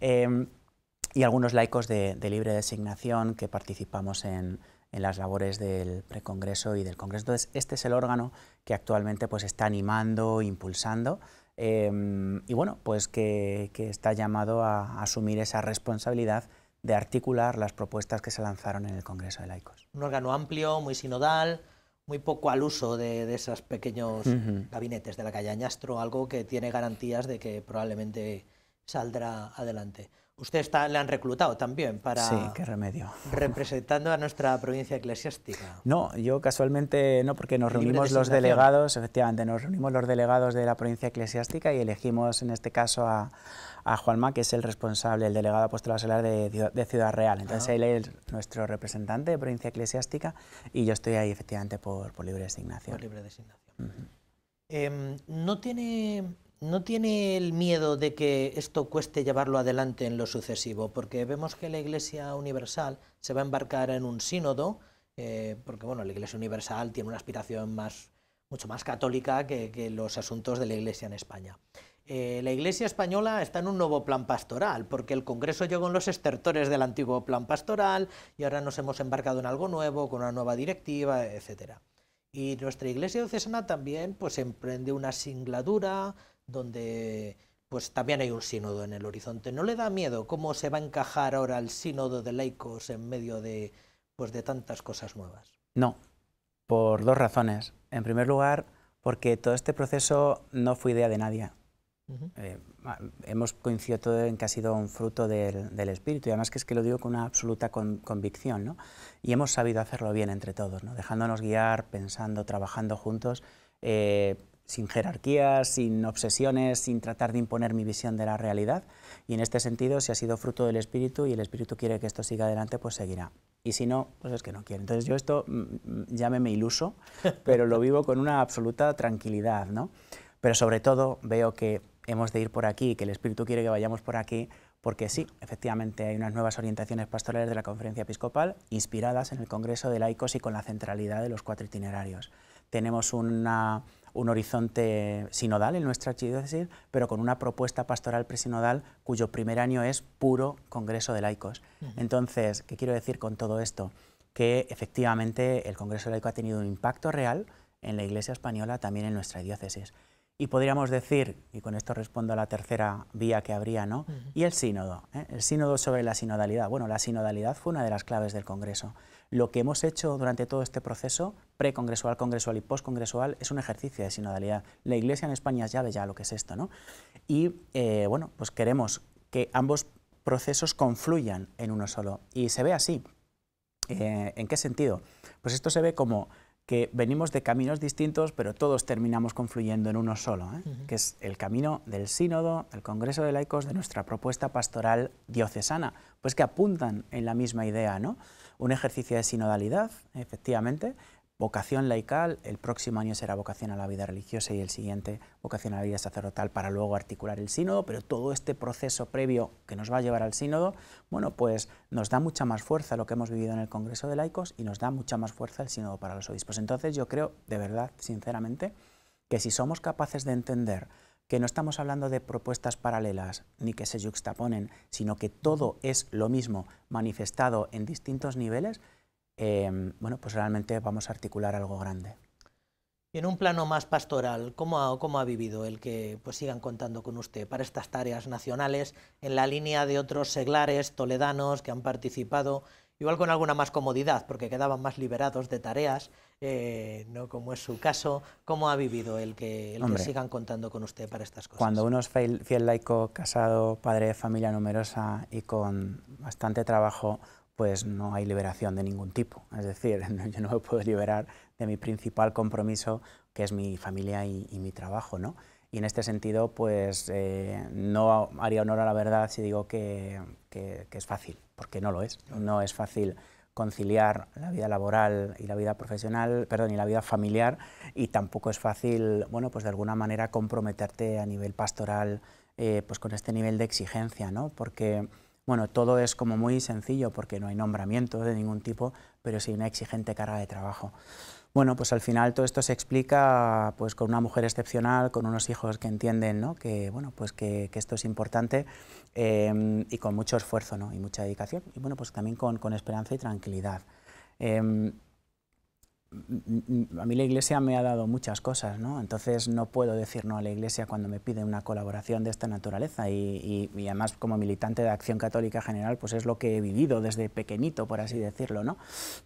Eh, y algunos laicos de, libre designación que participamos en, las labores del precongreso y del congreso. Entonces, este es el órgano que actualmente pues, está animando, impulsando em, y bueno, pues que, está llamado a, asumir esa responsabilidad de articular las propuestas que se lanzaron en el Congreso de Laicos. Un órgano amplio, muy sinodal, muy poco al uso de, esos pequeños gabinetes de la calle Añastro, algo que tiene garantías de que probablemente saldrá adelante. Ustedes está, le han reclutado también para... Sí, qué remedio. Representando a nuestra provincia eclesiástica. No, yo casualmente no, porque nos reunimos los delegados, efectivamente, nos reunimos los delegados de la provincia eclesiástica y elegimos en este caso a, Juanma, que es el responsable, el delegado apostolado solar de, Ciudad Real. Entonces él es nuestro representante de provincia eclesiástica y yo estoy ahí efectivamente por, libre designación. libre designación. Em, no tiene ¿No tiene el miedo de que esto cueste llevarlo adelante en lo sucesivo? Porque vemos que la Iglesia Universal se va a embarcar en un sínodo, eh, porque bueno, la Iglesia Universal tiene una aspiración más, mucho más católica que, los asuntos de la Iglesia en España. Eh, la Iglesia española está en un nuevo plan pastoral, porque el Congreso llegó en los estertores del antiguo plan pastoral y ahora nos hemos embarcado en algo nuevo, con una nueva directiva, etc. Y nuestra Iglesia diocesana también pues, emprende una singladura donde pues también hay un sínodo en el horizonte. ¿No le da miedo cómo se va a encajar ahora el sínodo de laicos en medio de, pues, de tantas cosas nuevas? No, por dos razones. En primer lugar, porque todo este proceso no fue idea de nadie. Eh, hemos coincidido en que ha sido un fruto del, espíritu y además que es que lo digo con una absoluta convicción y hemos sabido hacerlo bien entre todos, ¿no? dejándonos guiar, pensando, trabajando juntos eh, sin jerarquías, sin obsesiones, sin tratar de imponer mi visión de la realidad. Y en este sentido, si ha sido fruto del espíritu y el espíritu quiere que esto siga adelante, pues seguirá. Y si no, pues es que no quiere. Entonces yo esto llámeme mm, mm, iluso, [laughs] pero lo vivo con una absoluta tranquilidad, ¿no? Pero sobre todo veo que hemos de ir por aquí, que el espíritu quiere que vayamos por aquí, porque sí, efectivamente hay unas nuevas orientaciones pastorales de la conferencia episcopal inspiradas en el Congreso de Laicos y con la centralidad de los cuatro itinerarios. Tenemos una un horizonte sinodal en nuestra archidiócesis, pero con una propuesta pastoral presinodal cuyo primer año es puro Congreso de Laicos. Entonces, ¿qué quiero decir con todo esto? Que efectivamente el Congreso de Laico ha tenido un impacto real en la Iglesia española, también en nuestra diócesis. Y podríamos decir, y con esto respondo a la tercera vía que habría, ¿no? Y el sínodo, ¿eh? el sínodo sobre la sinodalidad. Bueno, la sinodalidad fue una de las claves del Congreso. Lo que hemos hecho durante todo este proceso, precongresual, congresual y postcongresual, es un ejercicio de sinodalidad. La Iglesia en España ya ve ya lo que es esto, ¿no? Y, eh, bueno, pues queremos que ambos procesos confluyan en uno solo. Y se ve así. Eh, ¿En qué sentido? Pues esto se ve como que venimos de caminos distintos, pero todos terminamos confluyendo en uno solo, ¿eh? que es el camino del sínodo, del Congreso de Laicos, de nuestra propuesta pastoral diocesana, pues que apuntan en la misma idea, ¿no? Un ejercicio de sinodalidad, efectivamente, vocación laical, el próximo año será vocación a la vida religiosa y el siguiente vocación a la vida sacerdotal para luego articular el sínodo, pero todo este proceso previo que nos va a llevar al sínodo, bueno, pues nos da mucha más fuerza lo que hemos vivido en el Congreso de Laicos y nos da mucha más fuerza el sínodo para los obispos. Entonces yo creo, de verdad, sinceramente, que si somos capaces de entender que no estamos hablando de propuestas paralelas ni que se juxtaponen, sino que todo es lo mismo manifestado en distintos niveles, Em, bueno, pues realmente vamos a articular algo grande. Y en un plano más pastoral, ¿cómo ha, ha vivido el que pues, sigan contando con usted para estas tareas nacionales en la línea de otros seglares toledanos que han participado? igual con alguna más comodidad, porque quedaban más liberados de tareas, eh, no como es su caso. ¿Cómo ha vivido el, que, el sigan contando con usted para estas cosas? Cuando uno es fiel, laico, casado, padre de familia numerosa y con bastante trabajo, pues no hay liberación de ningún tipo. Es decir, [laughs] yo no me puedo liberar de mi principal compromiso, que es mi familia y, mi trabajo. ¿no? Y en este sentido, pues eh, no haría honor a la verdad si digo que, es fácil, porque no lo es. No es fácil conciliar la vida laboral y la vida profesional, perdón, y la vida familiar, y tampoco es fácil, bueno, pues de alguna manera comprometerte a nivel pastoral, eh, pues con este nivel de exigencia, ¿no? Porque bueno, todo es como muy sencillo porque no hay nombramiento de ningún tipo, pero sí una exigente carga de trabajo. Bueno, pues al final todo esto se explica pues, con una mujer excepcional, con unos hijos que entienden ¿no? que, bueno, pues que, esto es importante em, y con mucho esfuerzo y mucha dedicación y bueno, pues también con, esperanza y tranquilidad. Em, a mí la Iglesia me ha dado muchas cosas, ¿no? entonces no puedo decir no a la Iglesia cuando me pide una colaboración de esta naturaleza y, además como militante de Acción Católica General pues es lo que he vivido desde pequeñito, por así decirlo. ¿no?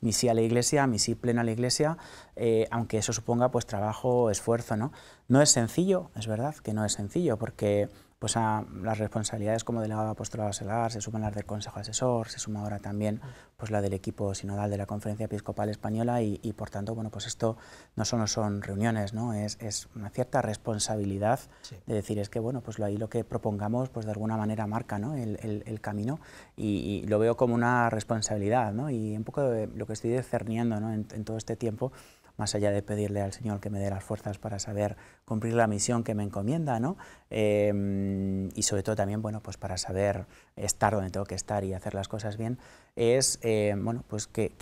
Mi sí a la Iglesia, mi sí pleno a la Iglesia, eh, aunque eso suponga pues trabajo, esfuerzo. ¿no? no es sencillo, es verdad que no es sencillo porque pues a las responsabilidades como delegado apostolado a selar, se suman las del Consejo Asesor, se suma ahora también pues la del equipo sinodal de la Conferencia Episcopal Española y, por tanto, bueno, pues esto no solo son reuniones, ¿no? Es, una cierta responsabilidad de decir, es que bueno, pues lo, ahí lo que propongamos pues de alguna manera marca ¿no? el, camino y, lo veo como una responsabilidad, ¿no? Y un poco lo que estoy discerniendo ¿no? en todo este tiempo más allá de pedirle al Señor que me dé las fuerzas para saber cumplir la misión que me encomienda, ¿no? Em, y sobre todo también, bueno, pues para saber estar donde tengo que estar y hacer las cosas bien, es, eh, bueno, pues que,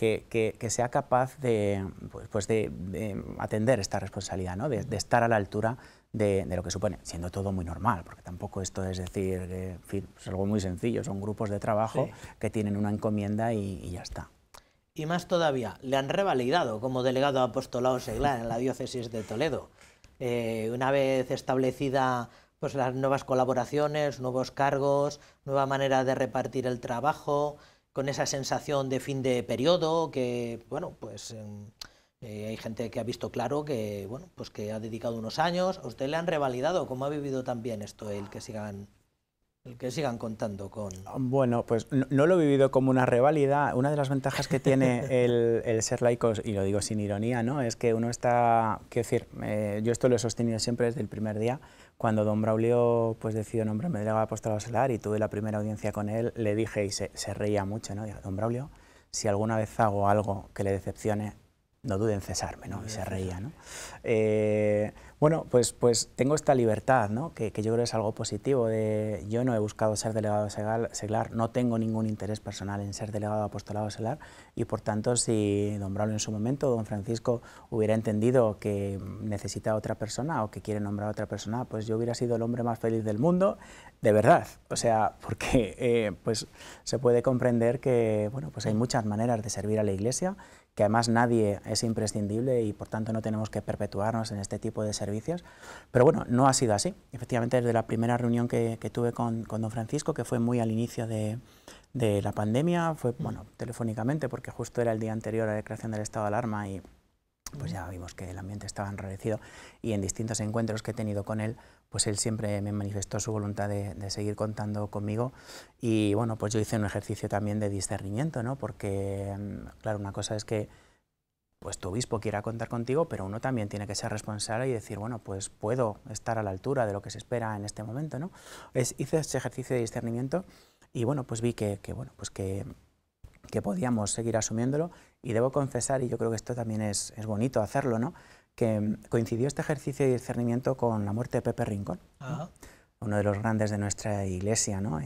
sea capaz pues, pues de, de, atender esta responsabilidad, de, estar a la altura de, lo que supone, siendo todo muy normal, porque tampoco esto es decir, algo muy sencillo, son grupos de trabajo que tienen una encomienda y ya está y más todavía, le han revalidado como delegado apostolado en la diócesis de Toledo. Eh, una vez establecida pues, las nuevas colaboraciones, nuevos cargos, nueva manera de repartir el trabajo, con esa sensación de fin de periodo que, bueno, pues em, eh, hay gente que ha visto claro que, bueno, pues que ha dedicado unos años. A usted le han revalidado. ¿Cómo ha vivido también esto, el que sigan que sigan contando con... Bueno, pues no, lo he vivido como una rivalidad. Una de las ventajas que tiene [laughs] el, el, ser laicos, y lo digo sin ironía, ¿no? es que uno está... Quiero decir, eh, yo esto lo he sostenido siempre desde el primer día. Cuando don Braulio pues, decidió nombrarme delegado apostolado selar y tuve la primera audiencia con él, le dije, y se, se reía mucho, ¿no? Dije, don Braulio, si alguna vez hago algo que le decepcione, no duden en cesarme, ¿no? Y se reía, ¿no? Eh, bueno, pues, pues tengo esta libertad, ¿no? Que, yo creo es algo positivo. De, yo no he buscado ser delegado seglar, no tengo ningún interés personal en ser delegado apostolado seglar y por tanto si don Braulio en su momento, don Francisco, hubiera entendido que necesita otra persona o que quiere nombrar a otra persona, pues yo hubiera sido el hombre más feliz del mundo, de verdad. O sea, porque eh, pues se puede comprender que, bueno, pues hay muchas maneras de servir a la Iglesia que además nadie es imprescindible y por tanto no tenemos que perpetuarnos en este tipo de servicios. Pero bueno, no ha sido así. Efectivamente, desde la primera reunión que, tuve con, don Francisco, que fue muy al inicio de, de, la pandemia, fue bueno, telefónicamente, porque justo era el día anterior a la creación del estado de alarma y pues ya vimos que el ambiente estaba enrarecido y en distintos encuentros que he tenido con él, pues él siempre me manifestó su voluntad de, seguir contando conmigo y bueno, pues yo hice un ejercicio también de discernimiento, ¿no? Porque, mm, claro, una cosa es que pues tu obispo quiera contar contigo, pero uno también tiene que ser responsable y decir, bueno, pues puedo estar a la altura de lo que se espera en este momento, ¿no? hice ese ejercicio de discernimiento y bueno, pues vi que, bueno, pues que, que podíamos seguir asumiéndolo y debo confesar, y yo creo que esto también es, es bonito hacerlo, ¿no? que mm, coincidió este ejercicio de discernimiento con la muerte de Pepe Rincón, uno de los grandes de nuestra iglesia, ¿no?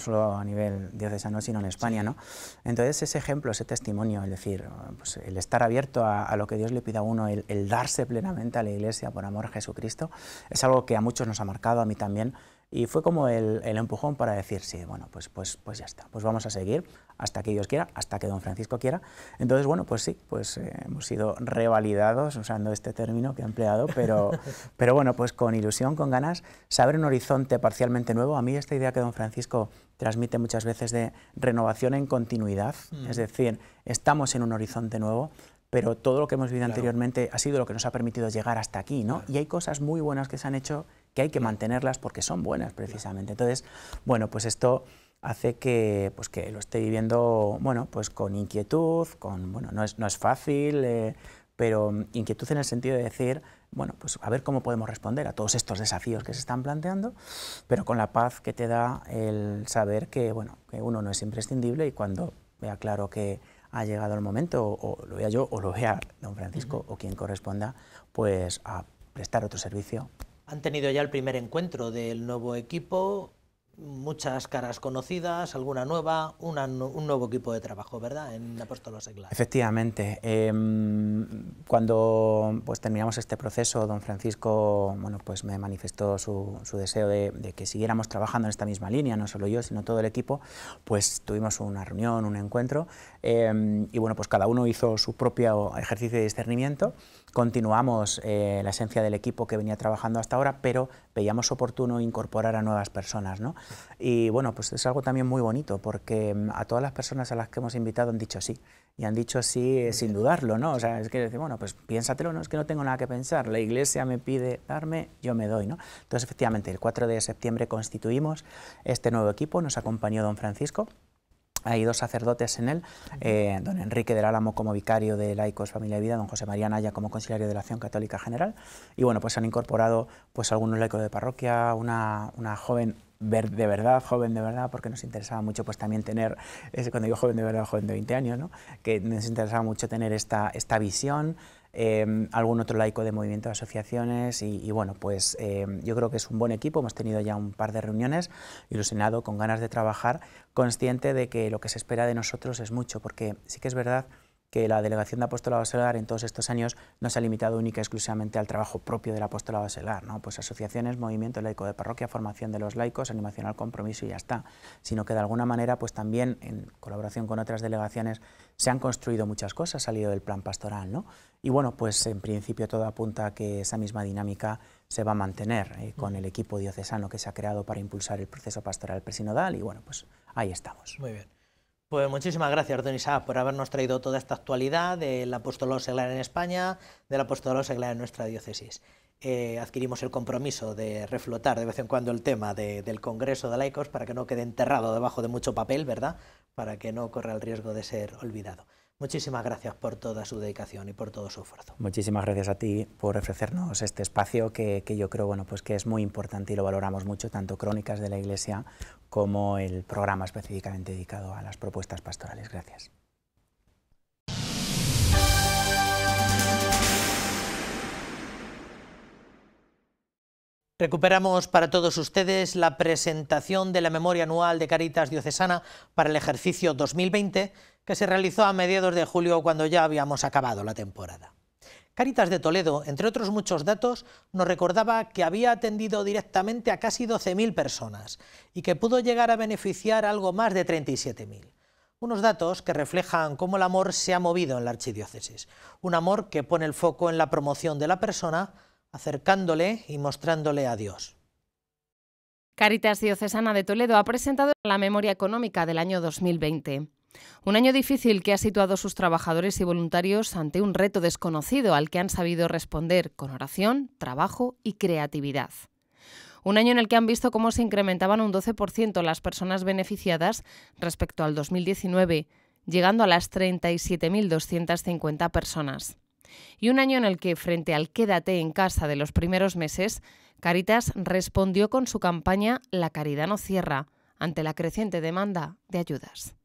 solo a nivel diocesano, sino en España. ¿no? Entonces, ese ejemplo, ese testimonio, es decir, pues, el estar abierto a, lo que Dios le pida a uno, el darse plenamente a la iglesia por amor a Jesucristo, es algo que a muchos nos ha marcado, a mí también, y fue como el, empujón para decir, sí, bueno, pues, pues, pues ya está, pues vamos a seguir hasta que Dios quiera, hasta que don Francisco quiera. Entonces, bueno, pues sí, pues eh, hemos sido revalidados, usando este término que he empleado, pero, [laughs] pero bueno, pues con ilusión, con ganas, abre un horizonte parcialmente nuevo. A mí esta idea que don Francisco transmite muchas veces de renovación en continuidad, es mm. decir, estamos en un horizonte nuevo, pero todo lo que hemos vivido anteriormente ha sido lo que nos ha permitido llegar hasta aquí, ¿no? Y hay cosas muy buenas que se han hecho que hay que mantenerlas porque son buenas precisamente. Entonces, bueno, pues esto hace que, pues que lo esté viviendo, bueno, pues con inquietud, con, bueno, no es, fácil, eh, pero inquietud en el sentido de decir, bueno, pues a ver cómo podemos responder a todos estos desafíos que se están planteando, pero con la paz que te da el saber que, bueno, que uno no es imprescindible y cuando vea claro que ha llegado el momento, o, lo vea yo, o lo vea don Francisco, o quien corresponda, pues a prestar otro servicio han tenido ya el primer encuentro del nuevo equipo, muchas caras conocidas, alguna nueva, un nuevo equipo de trabajo, ¿verdad? En Apóstolos Efectivamente. Em, cuando pues, terminamos este proceso, don Francisco pues, me manifestó su, deseo de, que siguiéramos trabajando en esta misma línea, no solo yo, sino todo el equipo, pues tuvimos una reunión, un encuentro, em, y bueno, pues cada uno hizo su propio ejercicio de discernimiento. Continuamos eh, la esencia del equipo que venía trabajando hasta ahora, pero veíamos oportuno incorporar a nuevas personas, ¿no? Y bueno, pues es algo también muy bonito porque mm, a todas las personas a las que hemos invitado han dicho sí. Y han dicho sí eh, sin dudarlo, ¿no? O sea, es que decir, bueno, pues piénsatelo, no es que no tengo nada que pensar. La iglesia me pide darme, yo me doy, ¿no? Entonces, efectivamente, el 4 de septiembre constituimos este nuevo equipo, nos acompañó don Francisco, hay dos sacerdotes en él, eh, don Enrique del Álamo como vicario de Laicos, Familia y Vida, don José María Naya como conciliario de la Acción Católica General, y bueno, pues se han incorporado pues algunos laicos de parroquia, una, una joven de verdad, joven de verdad, porque nos interesaba mucho pues también tener, cuando digo joven de verdad, joven de 20 años, ¿no? que nos interesaba mucho tener esta, esta visión, em, algún otro laico de movimiento de asociaciones y, bueno, pues em, yo creo que es un buen equipo, hemos tenido ya un par de reuniones, ilusionado, con ganas de trabajar, consciente de que lo que se espera de nosotros es mucho, porque sí que es verdad que la Delegación de apóstola baselar en todos estos años no se ha limitado única y exclusivamente al trabajo propio del apostolado baselar, ¿no? pues asociaciones, movimiento laico de parroquia, formación de los laicos, animación al compromiso y ya está, sino que de alguna manera pues también en colaboración con otras delegaciones se han construido muchas cosas, salido del plan pastoral. ¿no? Y bueno, pues en principio todo apunta a que esa misma dinámica se va a mantener eh, con el equipo diocesano que se ha creado para impulsar el proceso pastoral presinodal y bueno, pues ahí estamos. Muy bien. Pues muchísimas gracias, don por habernos traído toda esta actualidad del apostolado seglar en España, del apostolado seglar en nuestra diócesis. Eh, adquirimos el compromiso de reflotar de vez en cuando el tema del Congreso de Laicos para que no quede enterrado debajo de mucho papel, ¿verdad? Para que no corra el riesgo de ser olvidado. Muchísimas gracias por toda su dedicación y por todo su esfuerzo. Muchísimas gracias a ti por ofrecernos este espacio que, yo creo bueno, pues que es muy importante y lo valoramos mucho, tanto Crónicas de la Iglesia como el programa específicamente dedicado a las propuestas pastorales. Gracias. Recuperamos para todos ustedes la presentación de la memoria anual de Caritas Diocesana para el ejercicio 2020 que se realizó a mediados de julio cuando ya habíamos acabado la temporada. Caritas de Toledo, entre otros muchos datos, nos recordaba que había atendido directamente a casi 12.000 personas y que pudo llegar a beneficiar algo más de 37.000. Unos datos que reflejan cómo el amor se ha movido en la archidiócesis. Un amor que pone el foco en la promoción de la persona, acercándole y mostrándole a Dios. Caritas Diocesana de Toledo ha presentado la memoria económica del año 2020. Un año difícil que ha situado a sus trabajadores y voluntarios ante un reto desconocido al que han sabido responder con oración, trabajo y creatividad. Un año en el que han visto cómo se incrementaban un 12% las personas beneficiadas respecto al 2019, llegando a las 37.250 personas. Y un año en el que, frente al quédate en casa de los primeros meses, Caritas respondió con su campaña La caridad no cierra ante la creciente demanda de ayudas.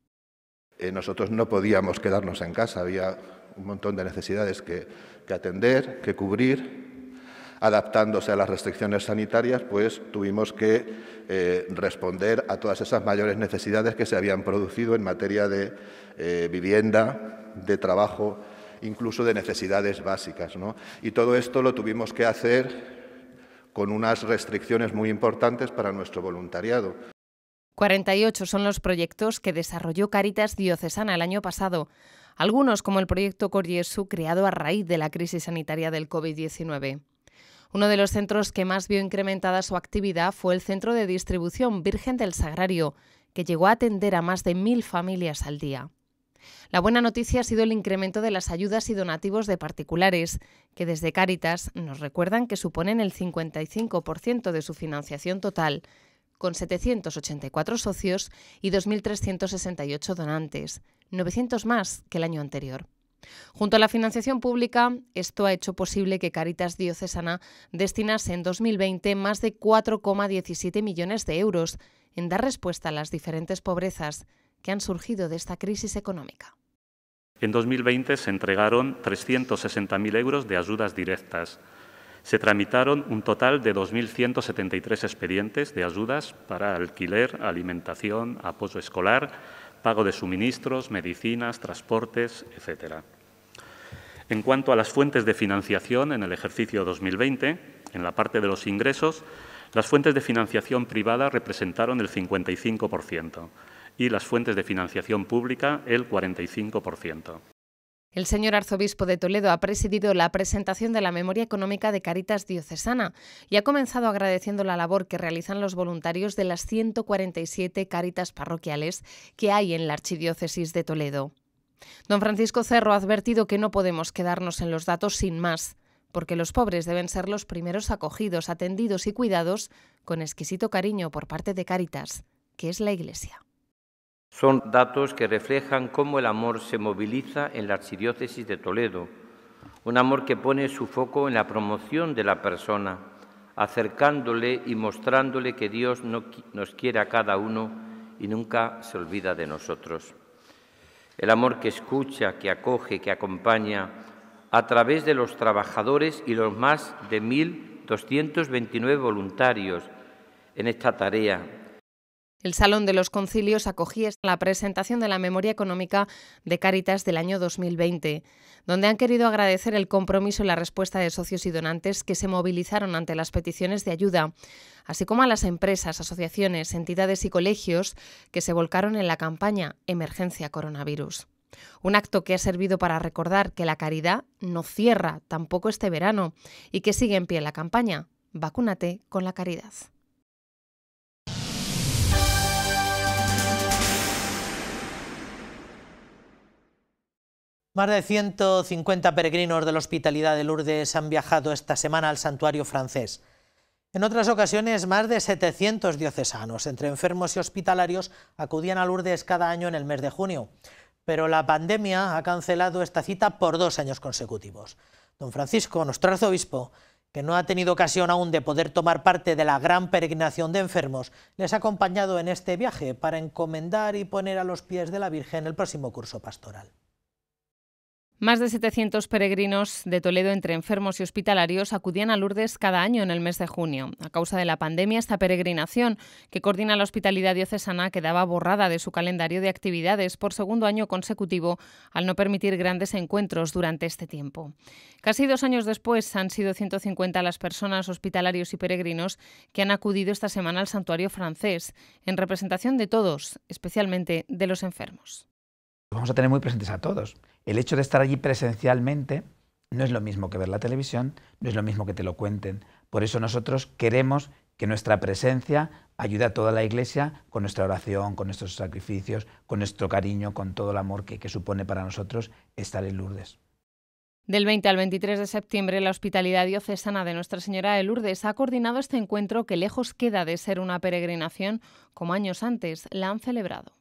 Eh, nosotros no podíamos quedarnos en casa, había un montón de necesidades que, atender, que cubrir, adaptándose a las restricciones sanitarias, pues tuvimos que eh, responder a todas esas mayores necesidades que se habían producido en materia de eh, vivienda, de trabajo, incluso de necesidades básicas. Y todo esto lo tuvimos que hacer con unas restricciones muy importantes para nuestro voluntariado. 48 son los proyectos que desarrolló Caritas Diocesana el año pasado, algunos como el proyecto Coriesu creado a raíz de la crisis sanitaria del COVID-19. Uno de los centros que más vio incrementada su actividad fue el Centro de Distribución Virgen del Sagrario, que llegó a atender a más de mil familias al día. La buena noticia ha sido el incremento de las ayudas y donativos de particulares, que desde Caritas nos recuerdan que suponen el 55% de su financiación total con 784 socios y 2.368 donantes, 900 más que el año anterior. Junto a la financiación pública, esto ha hecho posible que Caritas Diocesana destinase en 2020 más de 4,17 millones de euros en dar respuesta a las diferentes pobrezas que han surgido de esta crisis económica. En 2020 se entregaron 360.000 euros de ayudas directas, se tramitaron un total de 2.173 expedientes de ayudas para alquiler, alimentación, apoyo escolar, pago de suministros, medicinas, transportes, etc. En cuanto a las fuentes de financiación en el ejercicio 2020, en la parte de los ingresos, las fuentes de financiación privada representaron el 55% y las fuentes de financiación pública el 45%. El señor arzobispo de Toledo ha presidido la presentación de la memoria económica de Caritas Diocesana y ha comenzado agradeciendo la labor que realizan los voluntarios de las 147 Caritas parroquiales que hay en la Archidiócesis de Toledo. Don Francisco Cerro ha advertido que no podemos quedarnos en los datos sin más, porque los pobres deben ser los primeros acogidos, atendidos y cuidados con exquisito cariño por parte de Caritas, que es la Iglesia. Son datos que reflejan cómo el amor se moviliza en la Archidiócesis de Toledo, un amor que pone su foco en la promoción de la persona, acercándole y mostrándole que Dios nos quiere a cada uno y nunca se olvida de nosotros. El amor que escucha, que acoge, que acompaña a través de los trabajadores y los más de 1.229 voluntarios en esta tarea el Salón de los Concilios acogía la presentación de la memoria económica de Cáritas del año 2020, donde han querido agradecer el compromiso y la respuesta de socios y donantes que se movilizaron ante las peticiones de ayuda, así como a las empresas, asociaciones, entidades y colegios que se volcaron en la campaña Emergencia Coronavirus. Un acto que ha servido para recordar que la caridad no cierra tampoco este verano y que sigue en pie la campaña Vacúnate con la caridad. Más de 150 peregrinos de la Hospitalidad de Lourdes han viajado esta semana al santuario francés. En otras ocasiones, más de 700 diocesanos, entre enfermos y hospitalarios, acudían a Lourdes cada año en el mes de junio. Pero la pandemia ha cancelado esta cita por dos años consecutivos. Don Francisco, nuestro arzobispo, que no ha tenido ocasión aún de poder tomar parte de la gran peregrinación de enfermos, les ha acompañado en este viaje para encomendar y poner a los pies de la Virgen el próximo curso pastoral. Más de 700 peregrinos de Toledo entre enfermos y hospitalarios acudían a Lourdes cada año en el mes de junio. A causa de la pandemia, esta peregrinación, que coordina la hospitalidad diocesana, quedaba borrada de su calendario de actividades por segundo año consecutivo al no permitir grandes encuentros durante este tiempo. Casi dos años después han sido 150 las personas, hospitalarios y peregrinos que han acudido esta semana al santuario francés, en representación de todos, especialmente de los enfermos. Vamos a tener muy presentes a todos el hecho de estar allí presencialmente no es lo mismo que ver la televisión, no es lo mismo que te lo cuenten. Por eso nosotros queremos que nuestra presencia ayude a toda la Iglesia con nuestra oración, con nuestros sacrificios, con nuestro cariño, con todo el amor que, supone para nosotros estar en Lourdes. Del 20 al 23 de septiembre, la Hospitalidad Diocesana de Nuestra Señora de Lourdes ha coordinado este encuentro que lejos queda de ser una peregrinación como años antes la han celebrado.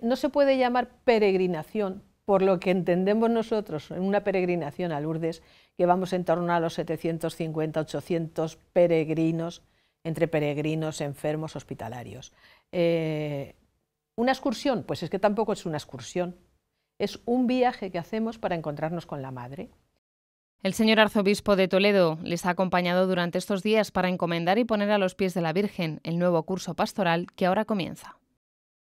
No se puede llamar peregrinación por lo que entendemos nosotros en una peregrinación a Lourdes, que vamos en torno a los 750-800 peregrinos, entre peregrinos, enfermos, hospitalarios. Eh, ¿Una excursión? Pues es que tampoco es una excursión. Es un viaje que hacemos para encontrarnos con la Madre. El señor arzobispo de Toledo les ha acompañado durante estos días para encomendar y poner a los pies de la Virgen el nuevo curso pastoral que ahora comienza.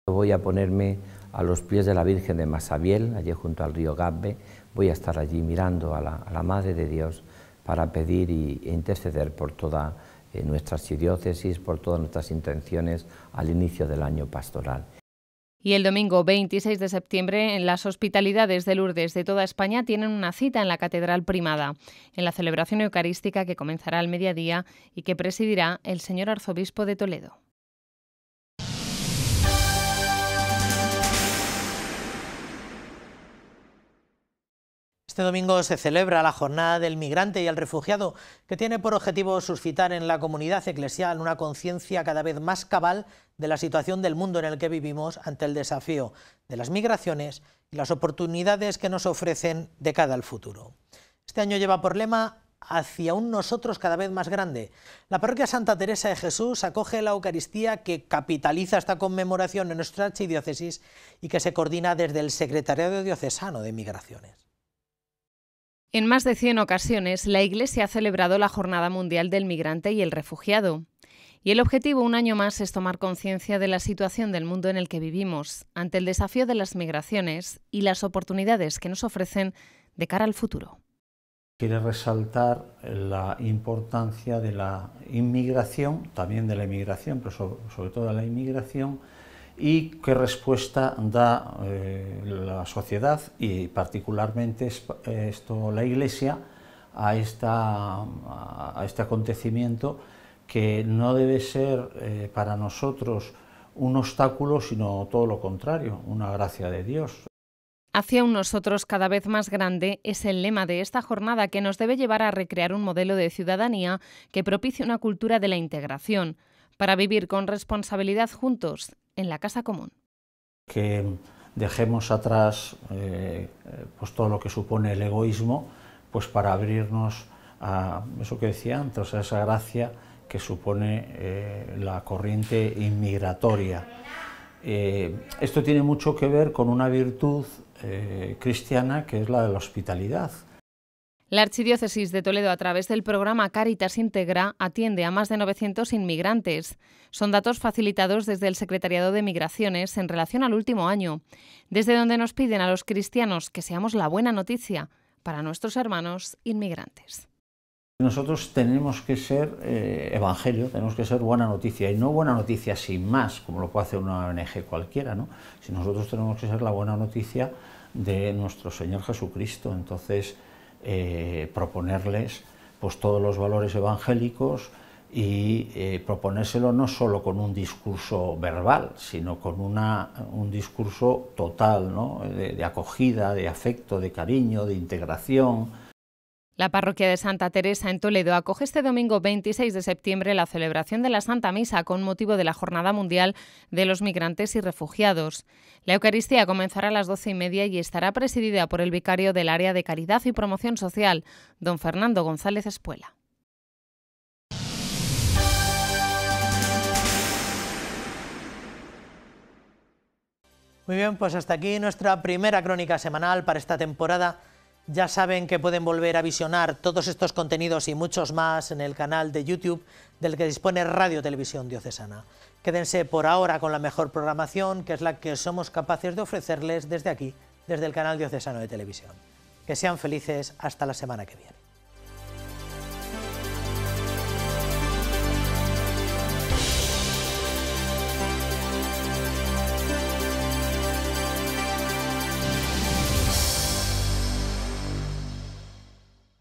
Voy a ponerme a los pies de la Virgen de Masabiel, allí junto al río Gabbe. Voy a estar allí mirando a la, Madre de Dios para pedir y, e interceder por toda eh, nuestra diócesis, por todas nuestras intenciones al inicio del año pastoral. Y el domingo 26 de septiembre, en las hospitalidades de Lourdes de toda España tienen una cita en la Catedral Primada, en la celebración eucarística que comenzará al mediodía y que presidirá el señor arzobispo de Toledo. Este domingo se celebra la Jornada del Migrante y el Refugiado, que tiene por objetivo suscitar en la comunidad eclesial una conciencia cada vez más cabal de la situación del mundo en el que vivimos ante el desafío de las migraciones y las oportunidades que nos ofrecen de cara al futuro. Este año lleva por lema hacia un nosotros cada vez más grande. La parroquia Santa Teresa de Jesús acoge la Eucaristía que capitaliza esta conmemoración en nuestra archidiócesis y que se coordina desde el Secretariado Diocesano de Migraciones. En más de 100 ocasiones, la Iglesia ha celebrado la Jornada Mundial del Migrante y el Refugiado. Y el objetivo un año más es tomar conciencia de la situación del mundo en el que vivimos, ante el desafío de las migraciones y las oportunidades que nos ofrecen de cara al futuro. Quiere resaltar la importancia de la inmigración, también de la inmigración, pero sobre todo de la inmigración, y qué respuesta da eh, la sociedad y particularmente eh, esto, la Iglesia a, a este acontecimiento que no debe ser eh, para nosotros un obstáculo, sino todo lo contrario, una gracia de Dios. Hacia un nosotros cada vez más grande es el lema de esta jornada que nos debe llevar a recrear un modelo de ciudadanía que propicie una cultura de la integración, para vivir con responsabilidad juntos en la Casa Común. Que dejemos atrás eh, pues todo lo que supone el egoísmo, pues para abrirnos a eso que decía antes, a esa gracia que supone eh, la corriente inmigratoria. Eh, esto tiene mucho que ver con una virtud cristiana que es la de la hospitalidad, la Archidiócesis de Toledo, a través del programa Caritas Integra, atiende a más de 900 inmigrantes. Son datos facilitados desde el Secretariado de Migraciones en relación al último año, desde donde nos piden a los cristianos que seamos la buena noticia para nuestros hermanos inmigrantes. Nosotros tenemos que ser eh, evangelio, tenemos que ser buena noticia, y no buena noticia sin más, como lo puede hacer una ONG cualquiera, ¿no? Si nosotros tenemos que ser la buena noticia de nuestro Señor Jesucristo, entonces eh, proponerles pues, todos los valores evangélicos y eh, proponérselo no solo con un discurso verbal, sino con una, un discurso total, ¿no? de, acogida, de afecto, de cariño, de integración la parroquia de Santa Teresa en Toledo acoge este domingo 26 de septiembre la celebración de la Santa Misa con motivo de la Jornada Mundial de los Migrantes y Refugiados. La Eucaristía comenzará a las doce y media y estará presidida por el vicario del área de Caridad y Promoción Social, don Fernando González Espuela. Muy bien, pues hasta aquí nuestra primera crónica semanal para esta temporada. Ya saben que pueden volver a visionar todos estos contenidos y muchos más en el canal de YouTube del que dispone Radio Televisión Diocesana. Quédense por ahora con la mejor programación, que es la que somos capaces de ofrecerles desde aquí, desde el canal diocesano de televisión. Que sean felices hasta la semana que viene.